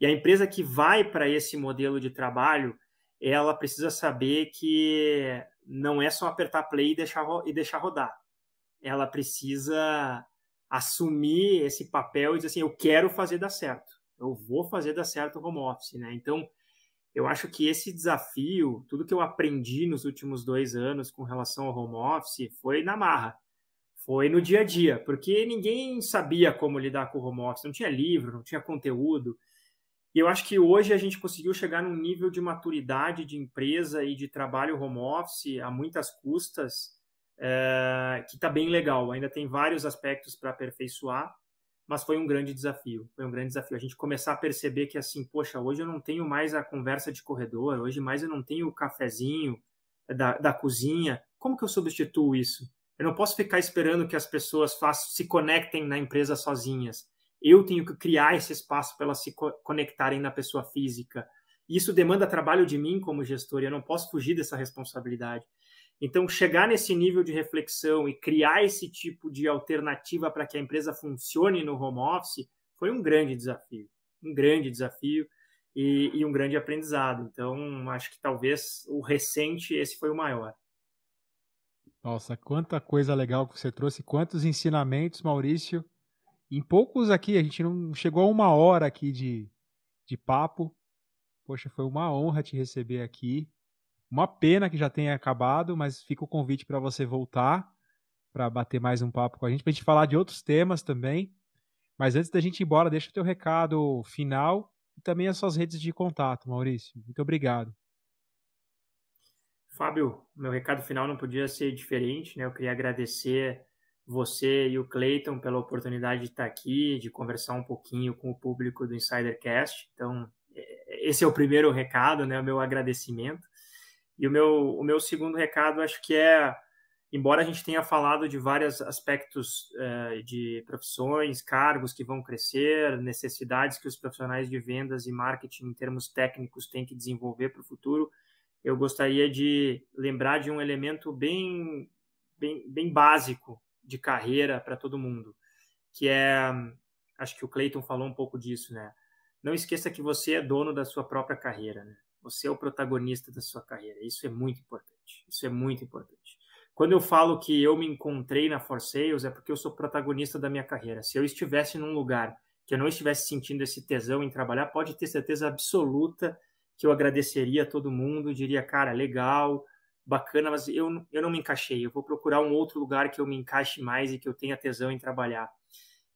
E a empresa que vai para esse modelo de trabalho, ela precisa saber que não é só apertar play e deixar, e deixar rodar. Ela precisa assumir esse papel e dizer assim, eu quero fazer dar certo. Eu vou fazer dar certo o home office, né? Então, eu acho que esse desafio, tudo que eu aprendi nos últimos dois anos com relação ao home office, foi na marra, foi no dia a dia, porque ninguém sabia como lidar com o home office, não tinha livro, não tinha conteúdo. E eu acho que hoje a gente conseguiu chegar num nível de maturidade de empresa e de trabalho home office a muitas custas é, que está bem legal. Ainda tem vários aspectos para aperfeiçoar, mas foi um grande desafio. Foi um grande desafio a gente começar a perceber que assim, poxa, hoje eu não tenho mais a conversa de corredor, hoje mais eu não tenho o cafezinho eh, da, da cozinha. Como que eu substituo isso? Eu não posso ficar esperando que as pessoas façam, se conectem na empresa sozinhas eu tenho que criar esse espaço para elas se co conectarem na pessoa física. Isso demanda trabalho de mim como gestor, e eu não posso fugir dessa responsabilidade. Então, chegar nesse nível de reflexão e criar esse tipo de alternativa para que a empresa funcione no home office foi um grande desafio, um grande desafio e, e um grande aprendizado. Então, acho que talvez o recente esse foi o maior. Nossa, quanta coisa legal que você trouxe, quantos ensinamentos, Maurício. Em poucos aqui, a gente não chegou a uma hora aqui de, de papo. Poxa, foi uma honra te receber aqui. Uma pena que já tenha acabado, mas fica o convite para você voltar para bater mais um papo com a gente, para a gente falar de outros temas também. Mas antes da gente ir embora, deixa o teu recado final e também as suas redes de contato, Maurício. Muito obrigado. Fábio, meu recado final não podia ser diferente, né? Eu queria agradecer você e o Clayton pela oportunidade de estar aqui, de conversar um pouquinho com o público do Insidercast. Então, é, é, esse é o primeiro recado, né, o meu agradecimento. E o meu, o meu segundo recado, acho que é, embora a gente tenha falado de vários aspectos é, de profissões, cargos que vão crescer, necessidades que os profissionais de vendas e marketing em termos técnicos têm que desenvolver para o futuro, eu gostaria de lembrar de um elemento bem, bem, bem básico de carreira para todo mundo, que é, acho que o Clayton falou um pouco disso, né? Não esqueça que você é dono da sua própria carreira, né? Você é o protagonista da sua carreira. Isso é muito importante. Isso é muito importante. Quando eu falo que eu me encontrei na For Sales, é porque eu sou protagonista da minha carreira. Se eu estivesse num lugar que eu não estivesse sentindo esse tesão em trabalhar, pode ter certeza absoluta que eu agradeceria a todo mundo, diria, cara, legal, bacana, mas eu, eu não me encaixei. Eu vou procurar um outro lugar que eu me encaixe mais e que eu tenha tesão em trabalhar.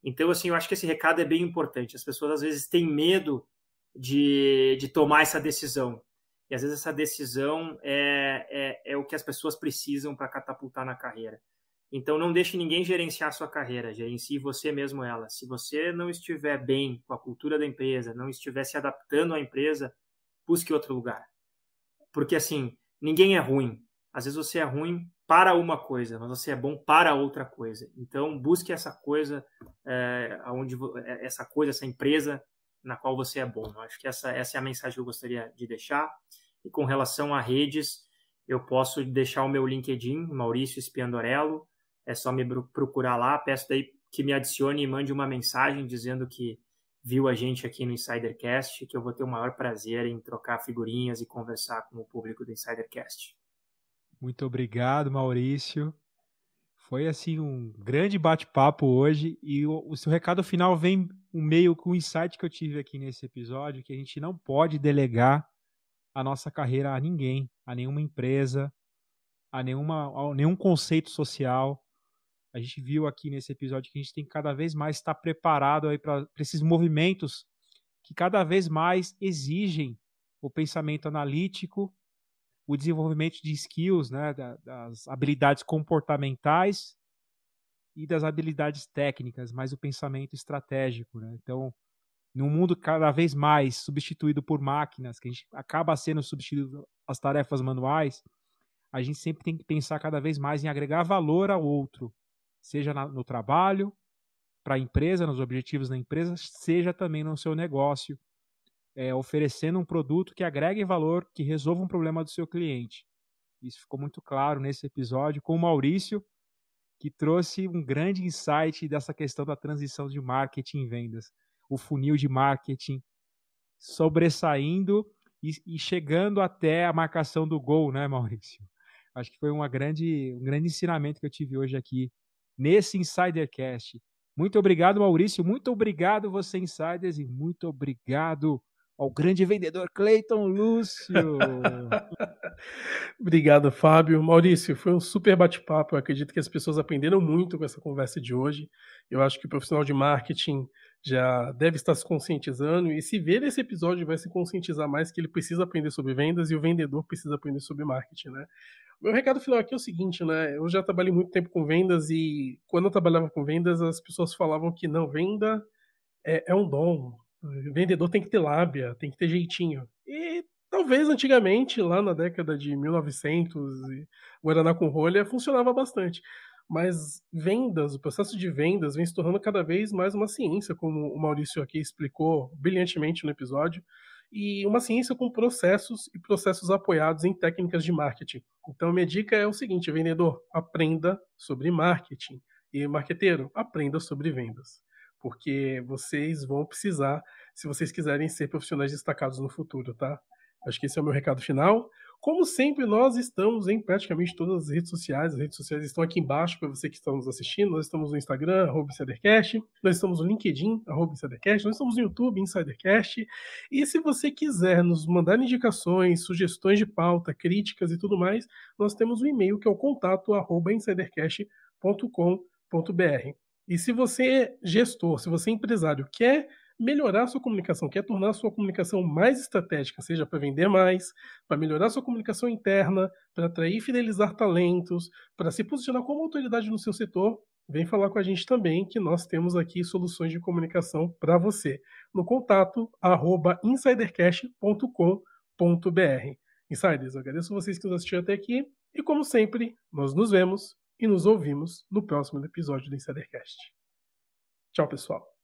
Então, assim, eu acho que esse recado é bem importante. As pessoas às vezes têm medo de, de tomar essa decisão. E às vezes essa decisão é, é, é o que as pessoas precisam para catapultar na carreira. Então, não deixe ninguém gerenciar a sua carreira, gerencie você mesmo ela. Se você não estiver bem com a cultura da empresa, não estiver se adaptando à empresa, busque outro lugar. Porque, assim, ninguém é ruim. Às vezes você é ruim para uma coisa, mas você é bom para outra coisa. Então busque essa coisa, é, aonde, eh, essa coisa, essa empresa na qual você é bom. Eu acho que essa, essa é a mensagem que eu gostaria de deixar. E com relação a redes, eu posso deixar o meu LinkedIn, Maurício Espiandorello. É só me procurar lá. Peço daí que me adicione e mande uma mensagem dizendo que viu a gente aqui no Insidercast, que eu vou ter o maior prazer em trocar figurinhas e conversar com o público do Insidercast. Muito obrigado, Maurício. Foi assim um grande bate-papo hoje e o, o seu recado final vem um meio com um o insight que eu tive aqui nesse episódio, que a gente não pode delegar a nossa carreira a ninguém, a nenhuma empresa, a, nenhuma, a nenhum conceito social. A gente viu aqui nesse episódio que a gente tem que cada vez mais estar preparado aí para esses movimentos que cada vez mais exigem o pensamento analítico, o desenvolvimento de skills, né, das habilidades comportamentais e das habilidades técnicas, mas o pensamento estratégico, né? Então, num mundo cada vez mais substituído por máquinas, que a gente acaba sendo substituído as tarefas manuais, a gente sempre tem que pensar cada vez mais em agregar valor ao outro, seja na, no trabalho, para a empresa, nos objetivos da empresa, seja também no seu negócio, é, oferecendo um produto que agregue valor, que resolva um problema do seu cliente. Isso ficou muito claro nesse episódio com o Maurício, que trouxe um grande insight dessa questão da transição de marketing e vendas, o funil de marketing sobressaindo e, e chegando até a marcação do gol, né, Maurício? Acho que foi uma grande, um grande ensinamento que eu tive hoje aqui nesse Insidercast. Muito obrigado, Maurício. Muito obrigado, você, Insiders, e muito obrigado ao grande vendedor Cleiton Lúcio. Obrigado, Fábio. Maurício, foi um super bate-papo. Eu acredito que as pessoas aprenderam muito com essa conversa de hoje. Eu acho que o profissional de marketing já deve estar se conscientizando e se ver esse episódio vai se conscientizar mais que ele precisa aprender sobre vendas e o vendedor precisa aprender sobre marketing, né? Meu recado final aqui é o seguinte, né? Eu já trabalhei muito tempo com vendas e quando eu trabalhava com vendas as pessoas falavam que não, venda é, é um dom, o vendedor tem que ter lábia, tem que ter jeitinho. E talvez antigamente, lá na década de 1900, Guaraná com rolha funcionava bastante mas vendas, o processo de vendas vem se tornando cada vez mais uma ciência, como o Maurício aqui explicou brilhantemente no episódio, e uma ciência com processos e processos apoiados em técnicas de marketing. Então, minha dica é o seguinte, vendedor, aprenda sobre marketing e marqueteiro, aprenda sobre vendas, porque vocês vão precisar se vocês quiserem ser profissionais destacados no futuro, tá? Acho que esse é o meu recado final. Como sempre, nós estamos em praticamente todas as redes sociais. As redes sociais estão aqui embaixo para você que está nos assistindo. Nós estamos no Instagram, arroba InsiderCast. Nós estamos no LinkedIn, arroba InsiderCast. Nós estamos no YouTube, InsiderCast. E se você quiser nos mandar indicações, sugestões de pauta, críticas e tudo mais, nós temos um e-mail que é o contato arroba insidercast.com.br. E se você é gestor, se você é empresário, quer melhorar a sua comunicação, quer tornar a sua comunicação mais estratégica, seja para vender mais, para melhorar a sua comunicação interna, para atrair e fidelizar talentos, para se posicionar como autoridade no seu setor, vem falar com a gente também, que nós temos aqui soluções de comunicação para você. No contato arroba insidercast.com.br. Insiders, eu agradeço vocês que nos assistiram até aqui e, como sempre, nós nos vemos e nos ouvimos no próximo episódio do Insidercast. Tchau, pessoal!